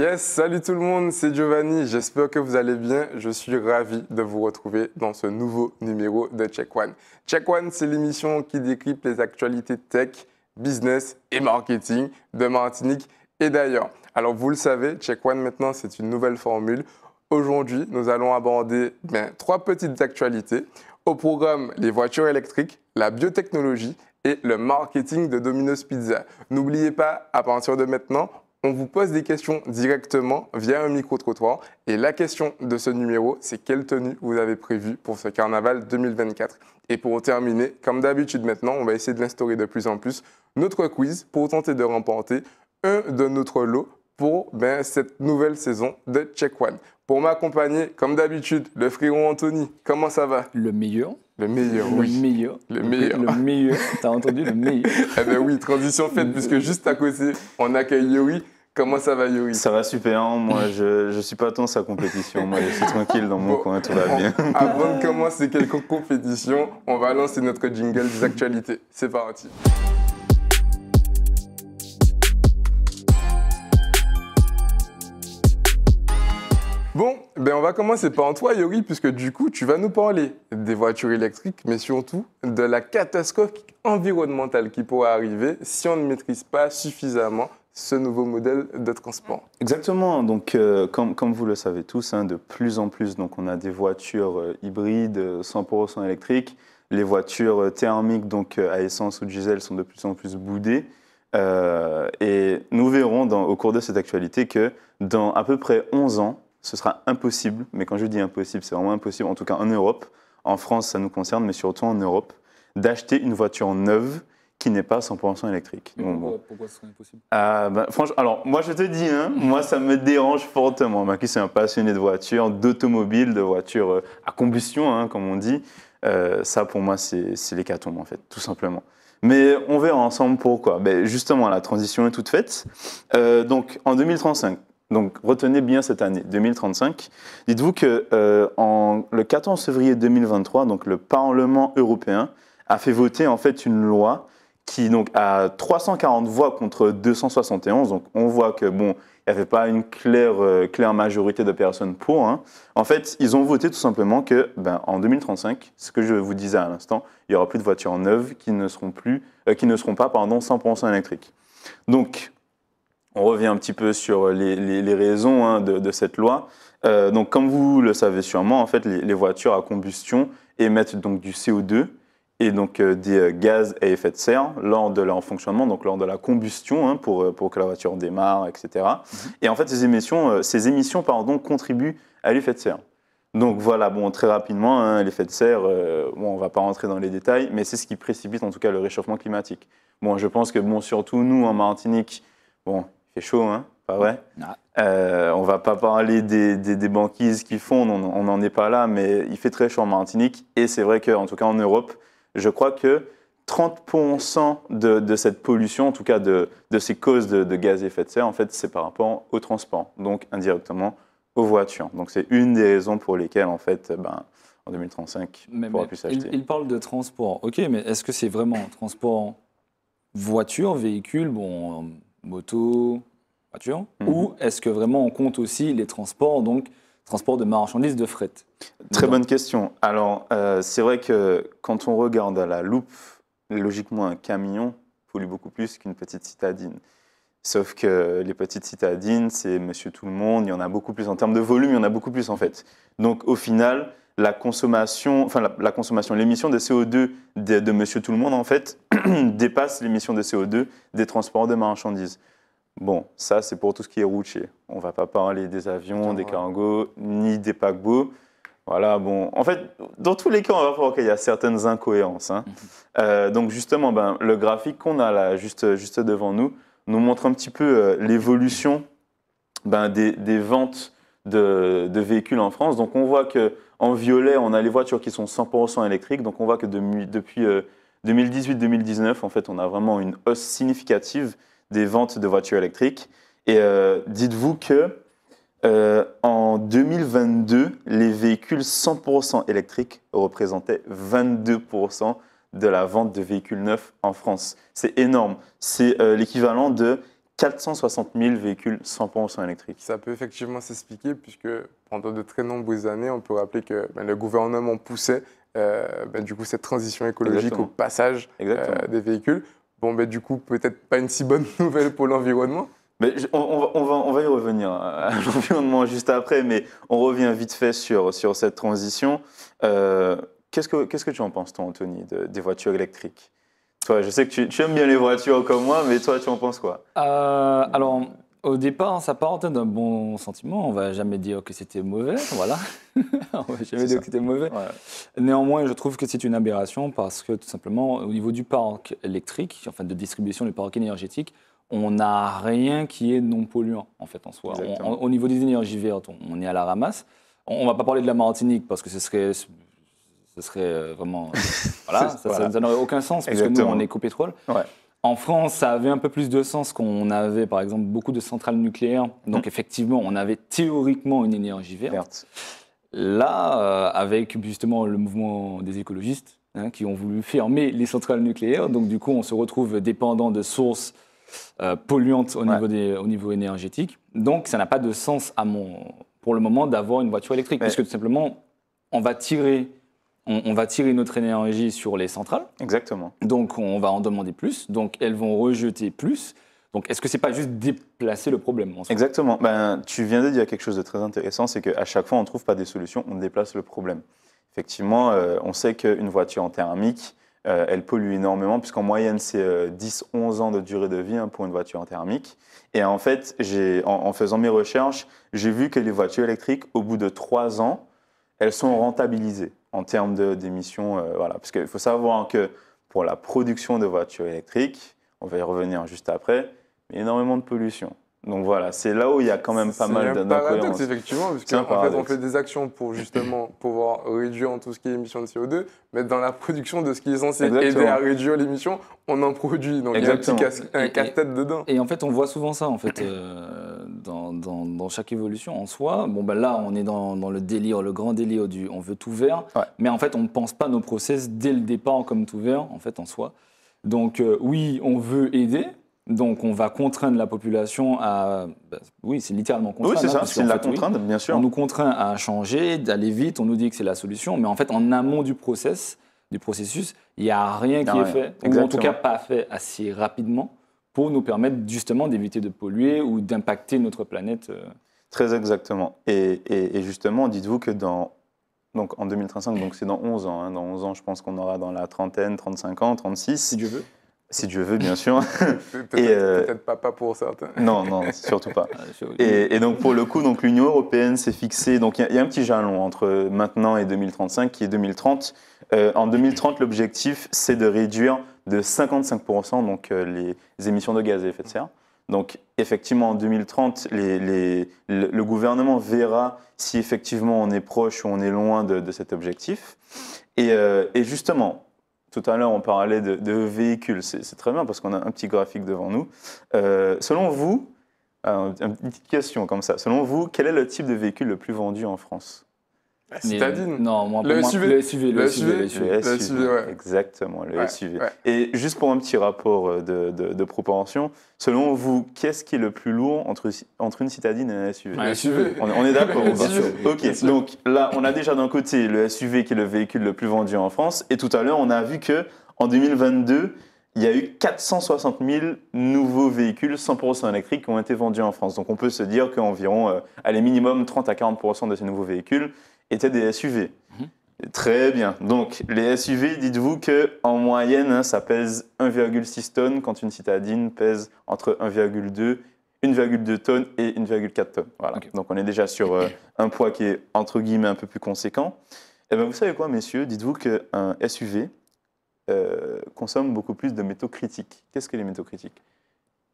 Yes, salut tout le monde, c'est Giovanni, j'espère que vous allez bien. Je suis ravi de vous retrouver dans ce nouveau numéro de Check One. Check One, c'est l'émission qui décrypte les actualités tech, business et marketing de Martinique et d'ailleurs. Alors vous le savez, Check One maintenant, c'est une nouvelle formule. Aujourd'hui, nous allons aborder ben, trois petites actualités. Au programme, les voitures électriques, la biotechnologie et le marketing de Domino's Pizza. N'oubliez pas, à partir de maintenant, on vous pose des questions directement via un micro-trottoir. Et la question de ce numéro, c'est quelle tenue vous avez prévue pour ce carnaval 2024 Et pour terminer, comme d'habitude maintenant, on va essayer de l'instaurer de plus en plus, notre quiz pour tenter de remporter un de notre lot pour ben, cette nouvelle saison de Check One. Pour m'accompagner, comme d'habitude, le frérot Anthony, comment ça va Le meilleur. Le meilleur, le oui. Meilleur. Le meilleur. Le meilleur. T'as entendu le meilleur. eh bien oui, transition faite, puisque juste à côté, on accueille Yori. Comment ça va, Yori Ça va super. Hein. moi, je ne suis pas ton sa compétition. Moi, je suis tranquille dans mon coin, tout va bien. Avant de commencer quelques compétitions, on va lancer notre jingle des actualités. C'est parti. Bon, ben on va commencer par toi, Yori, puisque du coup, tu vas nous parler des voitures électriques, mais surtout de la catastrophe environnementale qui pourrait arriver si on ne maîtrise pas suffisamment ce nouveau modèle de transport. Exactement. Donc, euh, comme, vous le savez tous, hein, de plus en plus, donc, on a des voitures euh, hybrides, 100% euh, électriques. Les voitures thermiques, donc à essence ou diesel, sont de plus en plus boudées. et nous verrons au cours de cette actualité que dans à peu près 11 ans, ce sera impossible, mais quand je dis impossible, c'est vraiment impossible, en tout cas en Europe, en France ça nous concerne, mais surtout en Europe, d'acheter une voiture neuve qui n'est pas 100% électrique. pourquoi, ce serait impossible ah, ben, Franchement, alors moi je te dis, hein, moi ça me dérange fortement. Moi qui suis un passionné de voitures, d'automobiles, de voitures euh, à combustion, hein, comme on dit, euh, ça pour moi c'est l'hécatombe en fait, tout simplement. Mais on verra ensemble pourquoi. Ben, justement, la transition est toute faite. Euh, donc en 2035, donc retenez bien cette année, 2035. Dites-vous que euh, en, le 14 février 2023, donc le Parlement européen a fait voter en fait une loi qui donc a 340 voix contre 271. Donc on voit que bon, il n'y avait pas une claire, euh, claire majorité de personnes pour. Hein. En fait, ils ont voté tout simplement que ben, en 2035, ce que je vous disais à l'instant, il y aura plus de voitures neuves qui ne seront plus, euh, qui ne seront pas pardon 100% électriques. Donc on revient un petit peu sur les, les, raisons hein, de, cette loi. Euh, donc, comme vous le savez sûrement, en fait, les, voitures à combustion émettent donc du CO2 et donc euh, des euh, gaz à effet de serre lors de leur fonctionnement, donc lors de la combustion, hein, pour, pour, que la voiture démarre, etc. Mhm. Et en fait, ces émissions, ces émissions pardon, contribuent à l'effet de serre. Donc voilà, bon, très rapidement, hein, l'effet de serre, bon, on ne va pas rentrer dans les détails, mais c'est ce qui précipite en tout cas le réchauffement climatique. Bon, je pense que bon, surtout nous en Martinique, bon, chaud, hein Pas vrai ah. euh, On va pas parler des, banquises qui fondent, on n'en est pas là, mais il fait très chaud en Martinique. Et c'est vrai qu'en tout cas en Europe, je crois que 30% de, cette pollution, en tout cas de, ces causes de, gaz à effet de serre, en fait, c'est par rapport au transport, donc indirectement aux voitures. Donc c'est une des raisons pour lesquelles, en fait, ben, en 2035, mais, on pourra plus s'acheter. Il, il, parle de transport, ok, mais est-ce que c'est vraiment transport voiture, véhicule Bon, moto, voiture, mhm. ou est-ce que vraiment on compte aussi les transports, donc transport de marchandises, de fret Très bonne question. Alors, euh, c'est vrai que quand on regarde à la loupe, logiquement, un camion pollue beaucoup plus qu'une petite citadine. Sauf que les petites citadines, c'est monsieur tout le monde, il y en a beaucoup plus en termes de volume, il y en a beaucoup plus en fait. Donc, au final, la consommation, enfin la, consommation, l'émission de CO2 de, Monsieur Tout le Monde en fait dépasse l'émission de CO2 des transports de marchandises. Bon, ça c'est pour tout ce qui est routier. On va pas parler des avions, des cargos, ni des paquebots. Voilà, bon, en fait, dans tous les cas, on va voir qu'il y a certaines incohérences. Hein. Mhm. Euh, donc justement, ben, le graphique qu'on a là, juste, juste devant nous, nous montre un petit peu euh, l'évolution ben, des, des, ventes de, véhicules en France. Donc on voit que en violet, on a les voitures qui sont 100% électriques. Donc on voit que depuis 2018-2019, euh, en fait, on a vraiment une hausse significative des ventes de voitures électriques. Et euh, dites-vous que euh, en 2022, les véhicules 100% électriques représentaient 22% de la vente de véhicules neufs en France. C'est énorme. C'est l'équivalent de 460 000 véhicules 100% électriques. Ça peut effectivement s'expliquer puisque pendant de très nombreuses années, on peut rappeler que ben, le gouvernement poussait euh, ben, du coup cette transition écologique au passage euh, des véhicules. Bon, ben, du coup, peut-être pas une si bonne nouvelle pour l'environnement. Mais on, va, on, va, y revenir hein, à l'environnement juste après, mais on revient vite fait sur, sur cette transition. Euh, Qu'est-ce que tu en penses, toi, Anthony, des voitures électriques je sais que tu, aimes bien les voitures comme moi, mais toi, tu en penses quoi euh, Alors, au départ, ça partait d'un bon sentiment. On va jamais dire que c'était mauvais, voilà. on va jamais dire que c'était mauvais. Néanmoins, je trouve que c'est une aberration parce que tout simplement, au niveau du parc électrique, enfin de distribution du parc énergétique, on n'a rien qui est non polluant en fait en soi. au niveau des énergies vertes, on, on est à la ramasse. On ne va pas parler de la Martinique parce que ce serait ce serait euh, vraiment. voilà, ça, voilà, aucun sens, puisque nous, on est co-pétrole. En France, ça avait un peu plus de sens qu'on avait, par exemple, beaucoup de centrales nucléaires. Donc, mm. effectivement, on avait théoriquement une énergie verte. Là, euh, avec justement le mouvement des écologistes, hein, qui ont voulu fermer les centrales nucléaires, donc du coup, on se retrouve dépendant de sources euh, polluantes au, niveau des, au niveau énergétique. Donc, ça n'a pas de sens à mon, pour le moment d'avoir une voiture électrique, parce puisque tout simplement, on va tirer on, va tirer notre énergie sur les centrales. Exactement. Donc on va en demander plus, donc elles vont rejeter plus. Donc est-ce que c'est pas juste déplacer le problème Exactement. Ben, tu viens de dire quelque chose de très intéressant, c'est qu'à chaque fois on ne trouve pas des solutions, on déplace le problème. Effectivement, euh, on sait qu'une voiture en thermique, euh, elle pollue énormément, puisqu'en moyenne, c'est 10-11 euh, ans de durée de vie hein, pour une voiture en thermique. Et en fait, en, en faisant mes recherches, j'ai vu que les voitures électriques, au bout de 3 ans, elles sont rentabilisées en termes d'émissions. Euh, voilà. Parce qu'il faut savoir que pour la production de voitures électriques, on va y revenir juste après, a énormément de pollution. Donc voilà, c'est là où il y a quand même pas mal d'incohérences. C'est effectivement, parce qu'en fait, on fait des actions pour justement pouvoir réduire en tout ce qui est émission de CO2, mais dans la production de ce qui est censé aider à réduire l'émission, on en produit. Donc il y a un petit casse-tête dedans. Et en fait, on voit souvent ça, en fait, euh, dans, chaque évolution en soi. Bon, ben là, on est dans, dans le délire, le grand délire du on veut tout vert, mais en fait, on ne pense pas nos process dès le départ comme tout vert, en fait, en soi. Donc euh, oui, on veut aider, donc on va contraindre la population à... Bah, oui, c'est littéralement hein, contraindre. Oui, c'est ça, la contrainte, bien sûr. On nous contraint à changer, d'aller vite, on nous dit que c'est la solution, mais en fait, en amont du, process, du processus, il n'y a rien qui ah est fait, ou en tout cas pas fait assez rapidement, pour nous permettre justement d'éviter de polluer ou d'impacter notre planète. Euh. Très exactement. Et, justement, dites-vous que dans, donc en 2035, donc c'est dans 11 ans, hein, dans 11 ans, je pense qu'on aura dans la trentaine, 35 ans, 36. Si Dieu veut. Si Dieu veut, bien sûr. Peut-être euh, pas, pour certains. Non, non, surtout pas. Ah, et, donc, pour le coup, donc l'Union européenne s'est fixée. Donc, il y, a un petit jalon entre maintenant et 2035, qui est 2030. Euh, en 2030, l'objectif, c'est de réduire de 55% donc, euh, les émissions de gaz à effet de serre. Donc, effectivement, en 2030, les, le, gouvernement verra si effectivement on est proche ou on est loin de, cet objectif. Et, et justement, tout à l'heure, on parlait de, véhicules. C'est très bien parce qu'on a un petit graphique devant nous. Euh, selon vous, une question comme ça. Selon vous, quel est le type de véhicule le plus vendu en France citadine. non, moins le, SUV. le SUV. Le, SUV, le SUV, Exactement, le SUV. Et juste pour un petit rapport de, de, selon vous, qu'est-ce qui est le plus lourd entre, entre une citadine et un SUV Un SUV. On, on est d'accord, Ok, donc là, on a déjà d'un côté le SUV qui est le véhicule le plus vendu en France, et tout à l'heure, on a vu que en 2022, il y a eu 460 000 nouveaux véhicules 100% électriques qui ont été vendus en France. Donc on peut se dire qu'environ, à minimum, 30 à 40% de ces nouveaux véhicules étaient des SUV. Mhm. Très bien. Donc, les SUV, dites-vous que en moyenne, hein, ça pèse 1,6 tonnes quand une citadine pèse entre 1,2 1,2 tonnes et 1,4 tonnes. Voilà. Donc on est déjà sur euh, un poids qui est entre guillemets un peu plus conséquent. Eh bien vous savez quoi, messieurs Dites-vous qu'un SUV euh, consomme beaucoup plus de métaux critiques. Qu'est-ce que les métaux critiques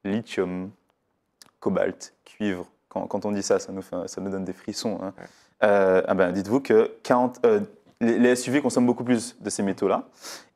Lithium, cobalt, cuivre. Quand, on dit ça, ça nous, ça nous donne des frissons. Hein. Euh, ah ben, dites-vous que euh, les, SUV consomment beaucoup plus de ces métaux-là.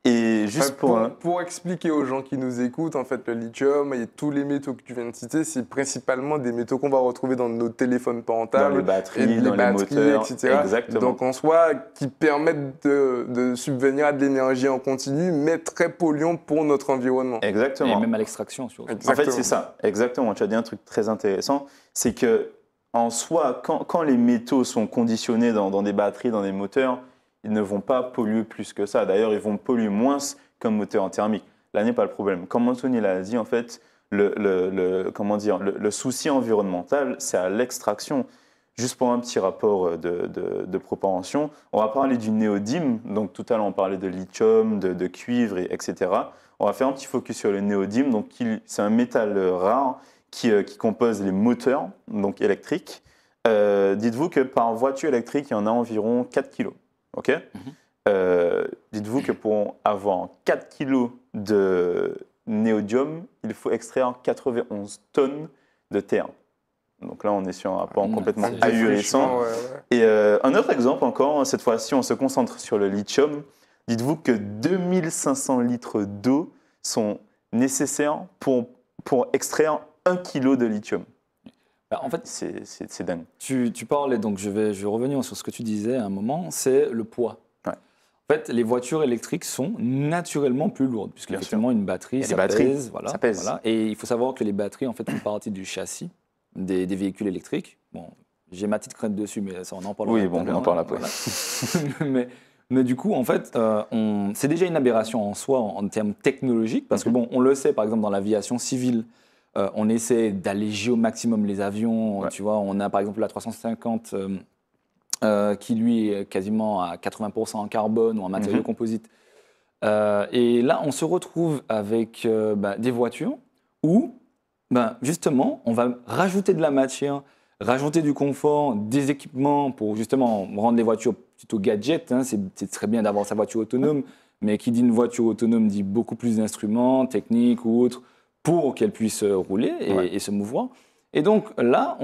Et juste pour, euh, pour, expliquer aux gens qui nous écoutent, en fait, le lithium et tous les métaux que tu viens de citer, c'est principalement des métaux qu'on va retrouver dans nos téléphones portables, dans les batteries, dans les, moteurs, etc. Donc en soi, qui permettent de, subvenir à de l'énergie en continu, mais très polluants pour notre environnement. Exactement. Et même à l'extraction, surtout. En fait, c'est ça. Exactement. Tu as dit un truc très intéressant, c'est que en soi, quand, les métaux sont conditionnés dans, des batteries, dans des moteurs, ils ne vont pas polluer plus que ça. D'ailleurs, ils vont polluer moins qu'un moteur en thermique. Là n'est pas le problème. Comme Anthony l'a dit, en fait, le, comment dire, le, souci environnemental, c'est à l'extraction. Juste pour un petit rapport de, de, on va parler du néodyme. Donc tout à l'heure, on parlait de lithium, de, cuivre, etc. On va faire un petit focus sur le néodyme. Donc c'est un métal rare qui, euh, composent les moteurs donc électriques. Euh, dites-vous que par voiture électrique, il y en a environ 4 kg. OK mhm. euh, Dites-vous que pour avoir 4 kg de néodium, il faut extraire 91 tonnes de terre. Donc là, on est sur un rapport ah, complètement ahurissant. Et un autre exemple encore, hein, cette fois-ci, on se concentre sur le lithium. Dites-vous que 2500 litres d'eau sont nécessaires pour, pour extraire 1 kg de lithium. Bah, en fait, c'est dingue. Tu, parlais, donc je vais, je revenir sur ce que tu disais à un moment, c'est le poids. En fait, les voitures électriques sont naturellement plus lourdes, puisque une batterie, ça, pèse, voilà, pèse, Et il faut savoir que les batteries, en fait, font partie du châssis des, véhicules électriques. Bon, j'ai ma petite crainte dessus, mais ça, on en parle. Oui, bon, on en parle après. mais, mais, du coup, en fait, euh, c'est déjà une aberration en soi en, termes technologiques, parce mhm. que bon, on le sait, par exemple, dans l'aviation civile, euh, on essaie d'alléger au maximum les avions. Tu vois, on a par exemple la 350 euh, euh, qui lui est quasiment à 80% en carbone ou en matériaux mhm. composites. et là, on se retrouve avec bah, des voitures où, bah, justement, on va rajouter de la matière, rajouter du confort, des équipements pour justement rendre les voitures plutôt gadgets. Hein. c'est très bien d'avoir sa voiture autonome, mais qui dit une voiture autonome dit beaucoup plus d'instruments techniques ou autres pour qu'elle puisse euh, rouler et, se mouvoir. Et donc là,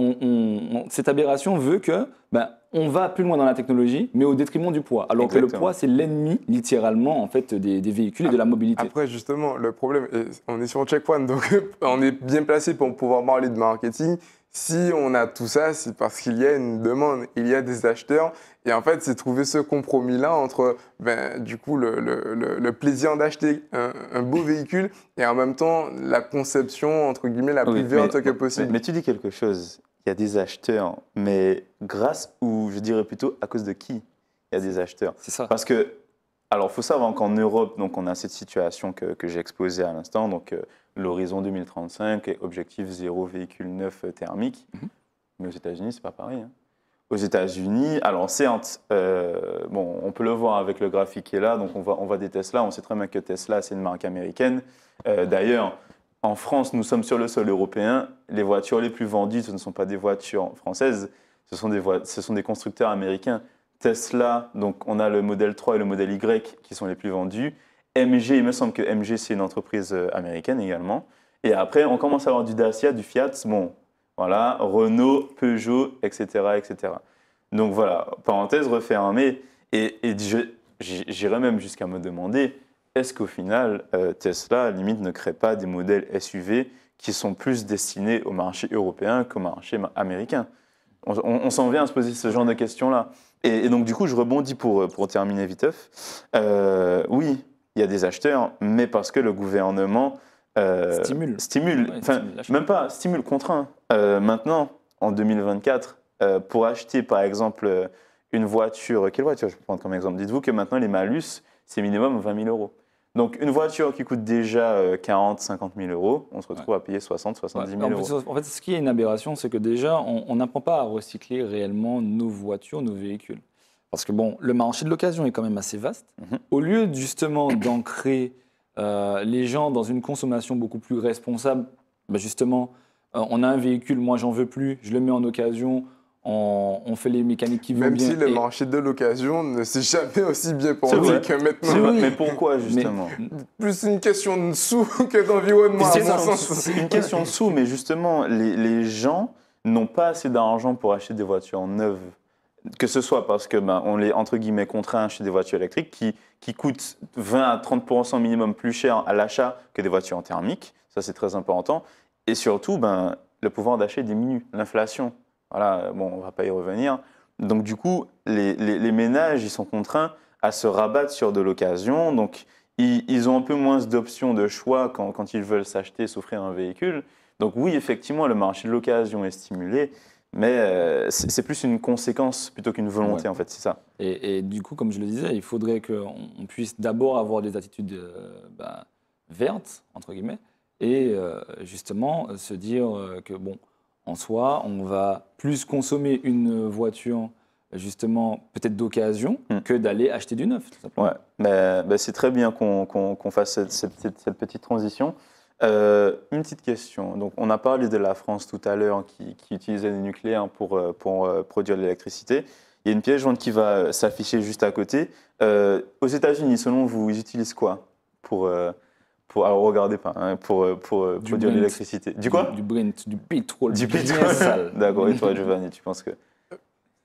cette aberration veut que ben, on va plus loin dans la technologie, mais au détriment du poids. Alors que le poids, c'est l'ennemi, littéralement, en fait, des, véhicules et de la mobilité. Après, justement, le problème, euh, on est sur un checkpoint, donc on est bien placé pour pouvoir parler de marketing si on a tout ça, c'est parce qu'il y a une demande, il y a des acheteurs. Et en fait, c'est trouver ce compromis-là entre, ben, du coup, le, plaisir d'acheter un, beau véhicule et en même temps la conception, entre guillemets, la plus verte que possible. Mais, tu dis quelque chose, il y a des acheteurs, mais grâce ou je dirais plutôt à cause de qui il y a des acheteurs C'est ça. Parce que alors, il faut savoir qu'en Europe, donc, on a cette situation que, j'ai exposée à l'instant. Donc, euh, l'horizon 2035 et objectif zéro véhicule neuf euh, thermique. Mhm. Mais aux États-Unis, c'est pas pareil. Hein. Aux États-Unis, alors certes, euh, bon, on peut le voir avec le graphique qui est là, donc on voit on va des Tesla. On sait très bien que Tesla, c'est une marque américaine. Euh, d'ailleurs, en France, nous sommes sur le sol européen. Les voitures les plus vendues, ce ne sont pas des voitures françaises, ce sont des, ce sont des constructeurs américains. Tesla, donc on a le modèle 3 et le modèle Y qui sont les plus vendus. MG, il me semble que MG, c'est une entreprise euh, américaine également. Et après, on commence à avoir du Dacia, du Fiat, bon, voilà, Renault, Peugeot, etc., etc. Donc voilà, parenthèse refermée. Et, et j'irais même jusqu'à me demander, est-ce qu'au final, euh, Tesla, limite, ne crée pas des modèles SUV qui sont plus destinés au marché européen qu'au marché américain On, s'en vient à se poser ce genre de questions-là. Et, donc, du coup, je rebondis pour, pour terminer viteuf. Euh, oui, il y a des acheteurs, mais parce que le gouvernement euh, stimule. Stimule. même pas, stimule, contraint. Hein. Euh, maintenant, en 2024, euh, pour acheter par exemple une voiture, quelle voiture je peux prendre comme exemple Dites-vous que maintenant les malus, c'est minimum 20 000 euros. Donc une voiture qui coûte déjà 40, 50 000 euros, on se retrouve à payer 60, 70 000 euros. En fait, ce qui est une aberration, c'est que déjà, on n'apprend pas à recycler réellement nos voitures, nos véhicules. Parce que bon, le marché de l'occasion est quand même assez vaste. Mhm. Au lieu justement d'ancrer euh, les gens dans une consommation beaucoup plus responsable, bah, justement, euh, on a un véhicule, moi j'en veux plus, je le mets en occasion, on, fait les mécaniques qui Même bien. Même si le marché de l'occasion ne s'est jamais aussi bien pensé que maintenant. Mais pourquoi justement Plus une question de sous que d'environnement. C'est une question de sous, mais justement, les, les gens n'ont pas assez d'argent pour acheter des voitures neuves que ce soit parce que ben, on les entre guillemets contraint chez des voitures électriques qui, coûtent 20 à 30 minimum plus cher à l'achat que des voitures en thermique. ça c'est très important, et surtout ben, le pouvoir d'achat diminue, l'inflation, voilà, bon on va pas y revenir, donc du coup les, ménages ils sont contraints à se rabattre sur de l'occasion, donc ils, ont un peu moins d'options de choix quand, quand ils veulent s'acheter, s'offrir un véhicule, donc oui effectivement le marché de l'occasion est stimulé, mais euh, c'est plus une conséquence plutôt qu'une volonté, en fait, c'est ça. Et, du coup, comme je le disais, il faudrait qu'on puisse d'abord avoir des attitudes euh, bah, vertes, entre guillemets, et euh, justement se dire que, bon, en soi, on va plus consommer une voiture justement peut-être d'occasion hmm. que d'aller acheter du neuf. Tout simplement. Ouais, mais, c'est très bien qu'on fasse cette, petite transition. Euh, une petite question. Donc, on a parlé de la France tout à l'heure qui, utilisait des nucléaires pour, euh, pour euh, de l'électricité. Il y a une piège qui va s'afficher juste à côté. aux États-Unis, selon vous, ils utilisent quoi pour, pour alors regardez pas hein, pour, pour produire l'électricité Du quoi Du Brent, du pétrole. Du pétrole. D'accord. Et toi, Giovanni, tu penses que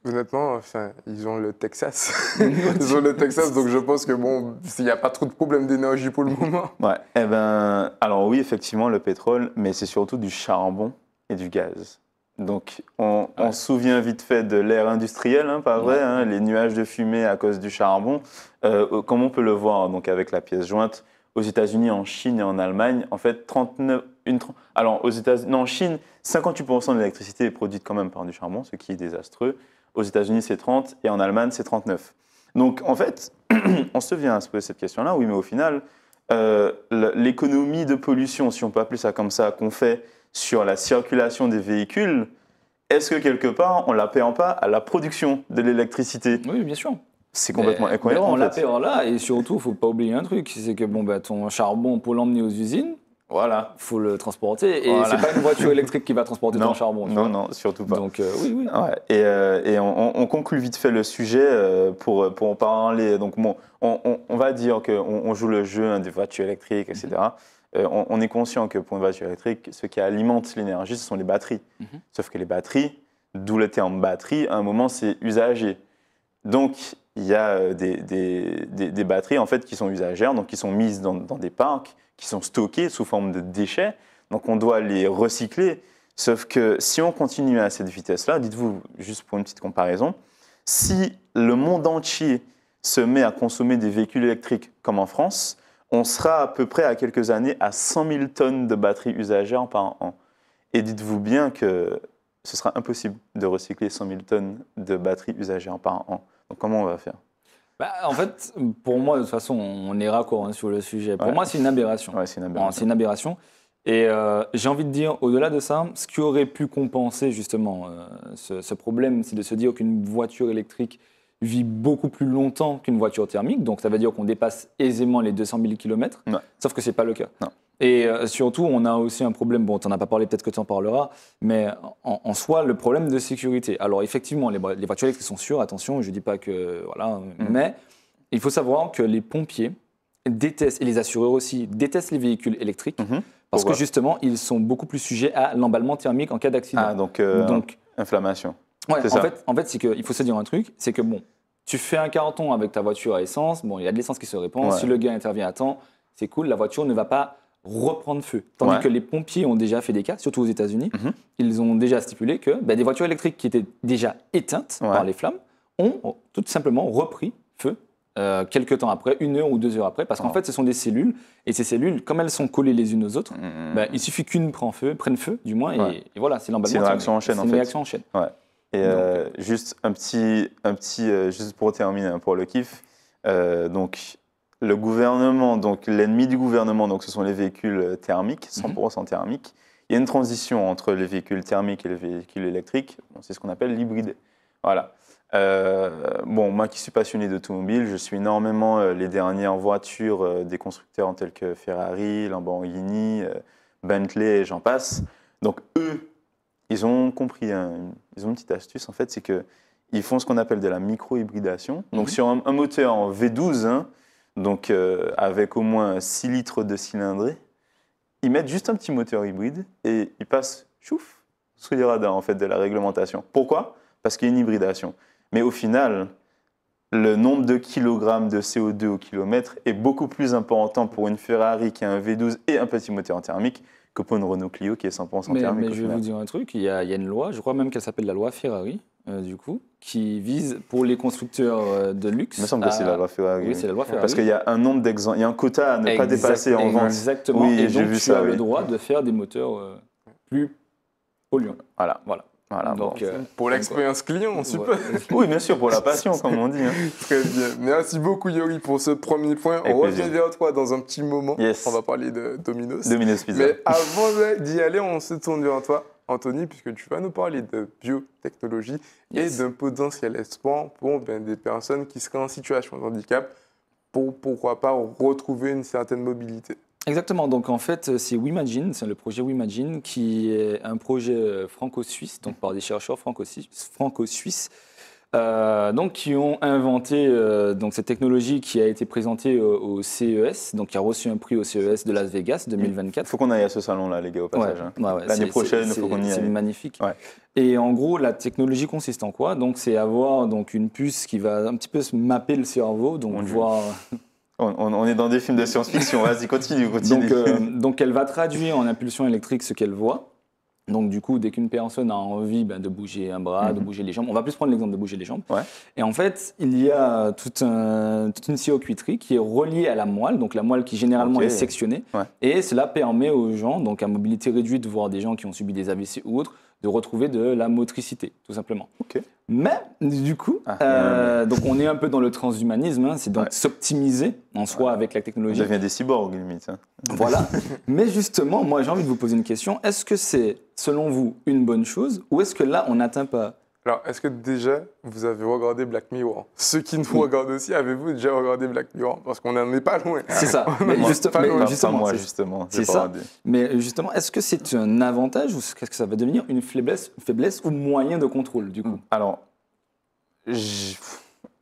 Honnêtement, enfin, ils ont le Texas. ils ont le Texas, donc je pense que bon, s'il n'y a pas trop de problèmes d'énergie pour le moment. Ouais, eh ben, alors oui, effectivement, le pétrole, mais c'est surtout du charbon et du gaz. Donc, on, se souvient vite fait de l'ère industrielle, hein, pas vrai, hein, les nuages de fumée à cause du charbon. Euh, comme on peut le voir donc avec la pièce jointe, aux États-Unis, en Chine et en Allemagne, en fait, 39, une, alors aux États, non, en Chine, 58% de l'électricité est produite quand même par du charbon, ce qui est désastreux. Aux États-Unis, c'est 30 et en Allemagne, c'est 39. Donc, en fait, on se vient à se poser cette question-là. Oui, mais au final, euh, l'économie de pollution, si on peut appeler ça comme ça, qu'on fait sur la circulation des véhicules, est-ce que quelque part, on la en pas à la production de l'électricité Oui, bien sûr. C'est complètement incohérent. on la paie la là, et surtout, il ne faut pas oublier un truc, c'est que bon, bah, ton charbon pour l'emmener aux usines, voilà. Faut le transporter. Et c'est pas une voiture électrique qui va transporter ton charbon. Non, non, surtout pas. Donc, euh, oui, oui. Et, euh, on, conclut vite fait le sujet euh, pour, pour en parler. Donc, bon, on, va dire qu'on on joue le jeu hein, des voitures électriques, etc. Mm-hmm. on, est conscient que pour une voiture électrique, ce qui alimente l'énergie, ce sont les batteries. Mm-hmm. Sauf que les batteries, d'où le terme batterie, à un moment, c'est usagé. Donc, il y a euh, des, batteries en fait qui sont usagères, donc qui sont mises dans, des parcs, qui sont stockées sous forme de déchets. Donc on doit les recycler. Sauf que si on continue à cette vitesse-là, dites-vous, juste pour une petite comparaison, si le monde entier se met à consommer des véhicules électriques comme en France, on sera à peu près à quelques années à 100 000 tonnes de batteries usagères par an. Et dites-vous bien que ce sera impossible de recycler 100 000 tonnes de batteries usagères par an comment on va faire bah, en fait, pour moi, de toute façon, on est raccord hein, sur le sujet. Pour moi, c'est une aberration. c'est une aberration. une aberration. Et euh, j'ai envie de dire, au-delà de ça, ce qui aurait pu compenser justement euh, ce, problème, c'est de se dire qu'une voiture électrique vit beaucoup plus longtemps qu'une voiture thermique. Donc, ça veut dire qu'on dépasse aisément les 200 000 km. Sauf que ce n'est pas le cas. Non. Et euh, surtout, on a aussi un problème, bon, tu n'en as pas parlé, peut-être que tu en parleras, mais en, soi, le problème de sécurité. Alors effectivement, les, voitures électriques sont sûres, attention, je ne dis pas que... Voilà, mm. mais il faut savoir que les pompiers détestent, et les assureurs aussi, détestent les véhicules électriques, mm-hmm. parce que justement, ils sont beaucoup plus sujets à l'emballement thermique en cas d'accident. Ah, donc, euh, donc inflammation. en, ça. Fait, en fait, c'est qu'il faut se dire un truc, c'est que bon, tu fais un carton avec ta voiture à essence, bon, il y a de l'essence qui se répand, si le gars intervient à temps, c'est cool, la voiture ne va pas reprendre feu. Tandis que les pompiers ont déjà fait des cas, surtout aux États-Unis, mhm. ils ont déjà stipulé que bah, des voitures électriques qui étaient déjà éteintes par les flammes ont tout simplement repris feu euh, quelques temps après, une heure ou deux heures après, parce qu'en fait, ce sont des cellules, et ces cellules, comme elles sont collées les unes aux autres, mhm. bah, il suffit qu'une prenne feu, prenne feu, du moins, et, voilà, c'est l'emballement. C'est une réaction en chaîne, en fait. réaction en chaîne. Et euh, juste un petit, un petit euh, juste pour terminer, hein, pour le kiff, donc le gouvernement, donc l'ennemi du gouvernement, donc ce sont les véhicules euh, thermiques, 100% mhm. thermiques. Il y a une transition entre les véhicules thermiques et les véhicules électriques. c'est ce qu'on appelle l'hybride. Voilà. Euh, bon, moi qui suis passionné d'automobile, je suis énormément euh, les dernières voitures des constructeurs tels que Ferrari, Lamborghini, Bentley, j'en passe. Donc eux, ils ont compris, ils ont une petite astuce en fait, c'est que ils font ce qu'on appelle de la micro-hybridation. Donc mhm. sur un, moteur en V12, donc euh, avec au moins 6 litres de cylindrée. Ils mettent juste un petit moteur hybride et ils passent, chouf, sous les radars en fait de la réglementation. Pourquoi Parce qu'il y a une hybridation. Mais au final, le nombre de kilogrammes de CO2 au kilomètre est beaucoup plus important pour une Ferrari qui a un V12 et un petit moteur thermique que pour une Renault Clio qui est 100% en thermique. Mais je vais vous dire un truc, il y, a, une loi, je crois même qu'elle s'appelle la loi Ferrari, euh, du coup, qui vise pour les constructeurs euh, de luxe. Il me semble que c'est la loi Ferrari. Oui, c'est la loi Ferrari. Parce qu'il y a un nombre d'exemples, il y a un quota à ne pas dépasser en vente. Exactement. et j'ai vu tu ça. as le droit de faire des moteurs euh, plus polluants. Voilà, voilà. Voilà, Donc, euh, pour l'expérience client, on suppose. oui, bien sûr, pour la passion, comme on dit. Hein. Très bien. Merci beaucoup, Yori, pour ce premier point. on revient vers toi dans un petit moment. Yes. On va parler de Domino's. Domino's Pizza. Mais avant d'y aller, on se tourne vers toi Anthony, puisque tu vas nous parler de biotechnologie et d'un potentiel espoir pour ben, des personnes qui seraient en situation de handicap pour, pourquoi pas, retrouver une certaine mobilité. Exactement, donc en fait euh, c'est Weimagine, c'est le projet Weimagine, qui est un projet euh, franco-suisse, donc par des chercheurs franco-suisses, euh, donc, qui ont inventé euh, donc cette technologie qui a été présentée au CES, donc qui a reçu un prix au CES de Las Vegas 2024. Mm. Il faut qu'on aille à ce salon-là, les gars, au passage. Hein. L'année prochaine, il faut qu'on y aille. C'est magnifique. Et en gros, la technologie consiste en quoi Donc, c'est avoir donc une puce qui va un petit peu se mapper le cerveau, donc On voir. On, est dans des films de science-fiction, vas-y, continue, continue. Donc, euh, donc, elle va traduire en impulsion électrique ce qu'elle voit. Donc du coup, dès qu'une personne a envie ben, de bouger un bras, de mhm. bouger les jambes, on va plus prendre l'exemple de bouger les jambes. Et en fait, il y a toute, une sciocuiterie qui est reliée à la moelle, donc la moelle qui généralement est sectionnée. Et cela permet aux gens, donc à mobilité réduite, voire des gens qui ont subi des AVC ou autres, de retrouver de la motricité, tout simplement. Mais du coup, ah, euh, donc on est un peu dans le transhumanisme, hein, c'est donc s'optimiser en soi avec la technologie. On devient des cyborgs limite. Hein. Voilà. Mais justement, moi j'ai envie de vous poser une question. Est-ce que c'est, selon vous, une bonne chose ou est-ce que là on n'atteint pas alors, est-ce que déjà vous avez regardé Black Mirror Ceux qui nous regardent aussi, avez-vous déjà regardé Black Mirror Parce qu'on n'en est pas loin. C'est ça. mais, pas justement, moi, justement. C'est ça. Mais justement, est-ce que c'est un avantage ou qu'est-ce que ça va devenir une faiblesse, faiblesse ou moyen de contrôle du coup Alors, je,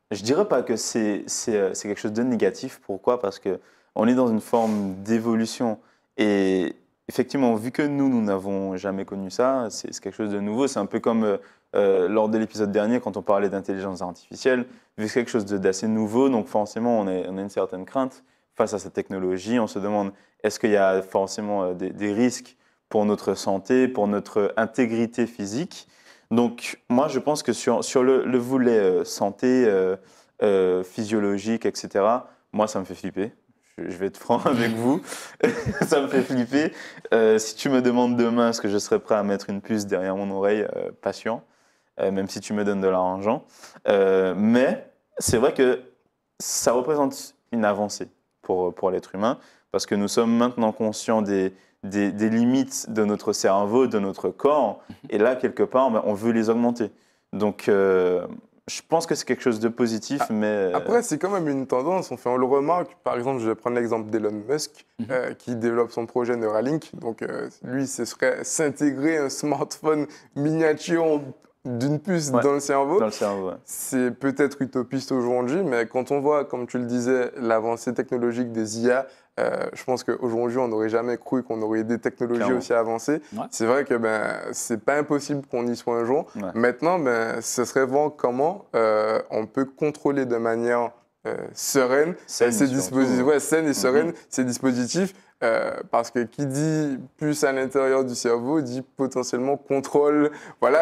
je dirais pas que euh, c'est quelque chose de négatif. Pourquoi Parce que on est dans une forme d'évolution et effectivement, vu que nous, nous n'avons jamais connu ça, c'est quelque chose de nouveau. C'est un peu comme euh, euh, lors de l'épisode dernier, quand on parlait d'intelligence artificielle, vu que c'est quelque chose d'assez nouveau, donc forcément, on, a, une certaine crainte face à cette technologie. On se demande, est-ce qu'il y a forcément euh, des, risques pour notre santé, pour notre intégrité physique Donc, moi, je pense que sur, le, le, volet euh, santé, physiologique, etc., moi, ça me fait flipper je vais être franc avec vous, ça me fait flipper. si tu me demandes demain est-ce que je serais prêt à mettre une puce derrière mon oreille, patient. Euh, même si tu me donnes de l'argent. Euh, mais c'est vrai que ça représente une avancée pour, pour l'être humain, parce que nous sommes maintenant conscients des, des, limites de notre cerveau, de notre corps, mhm. et là, quelque part, ben, on veut les augmenter. Donc, euh, je pense que c'est quelque chose de positif, ah, mais... Après, c'est quand même une tendance, on, fait, on le remarque, par exemple, je vais prendre l'exemple d'Elon Musk, mhm. qui développe son projet Neuralink, donc lui, ce serait s'intégrer un smartphone miniature d'une puce dans le cerveau. C'est peut-être utopiste aujourd'hui, mais quand on voit, comme tu le disais, l'avancée technologique des IA, euh, je pense qu'aujourd'hui, on n'aurait jamais cru qu'on aurait des technologies aussi avancées. C'est vrai que ben, c'est pas impossible qu'on y soit un jour. Maintenant, ben, ce serait voir comment euh, on peut contrôler de manière euh, sereine, saine dispositifs, hein. et mhm. sereine, ces dispositifs, euh, parce que qui dit plus à l'intérieur du cerveau dit potentiellement contrôle. Voilà,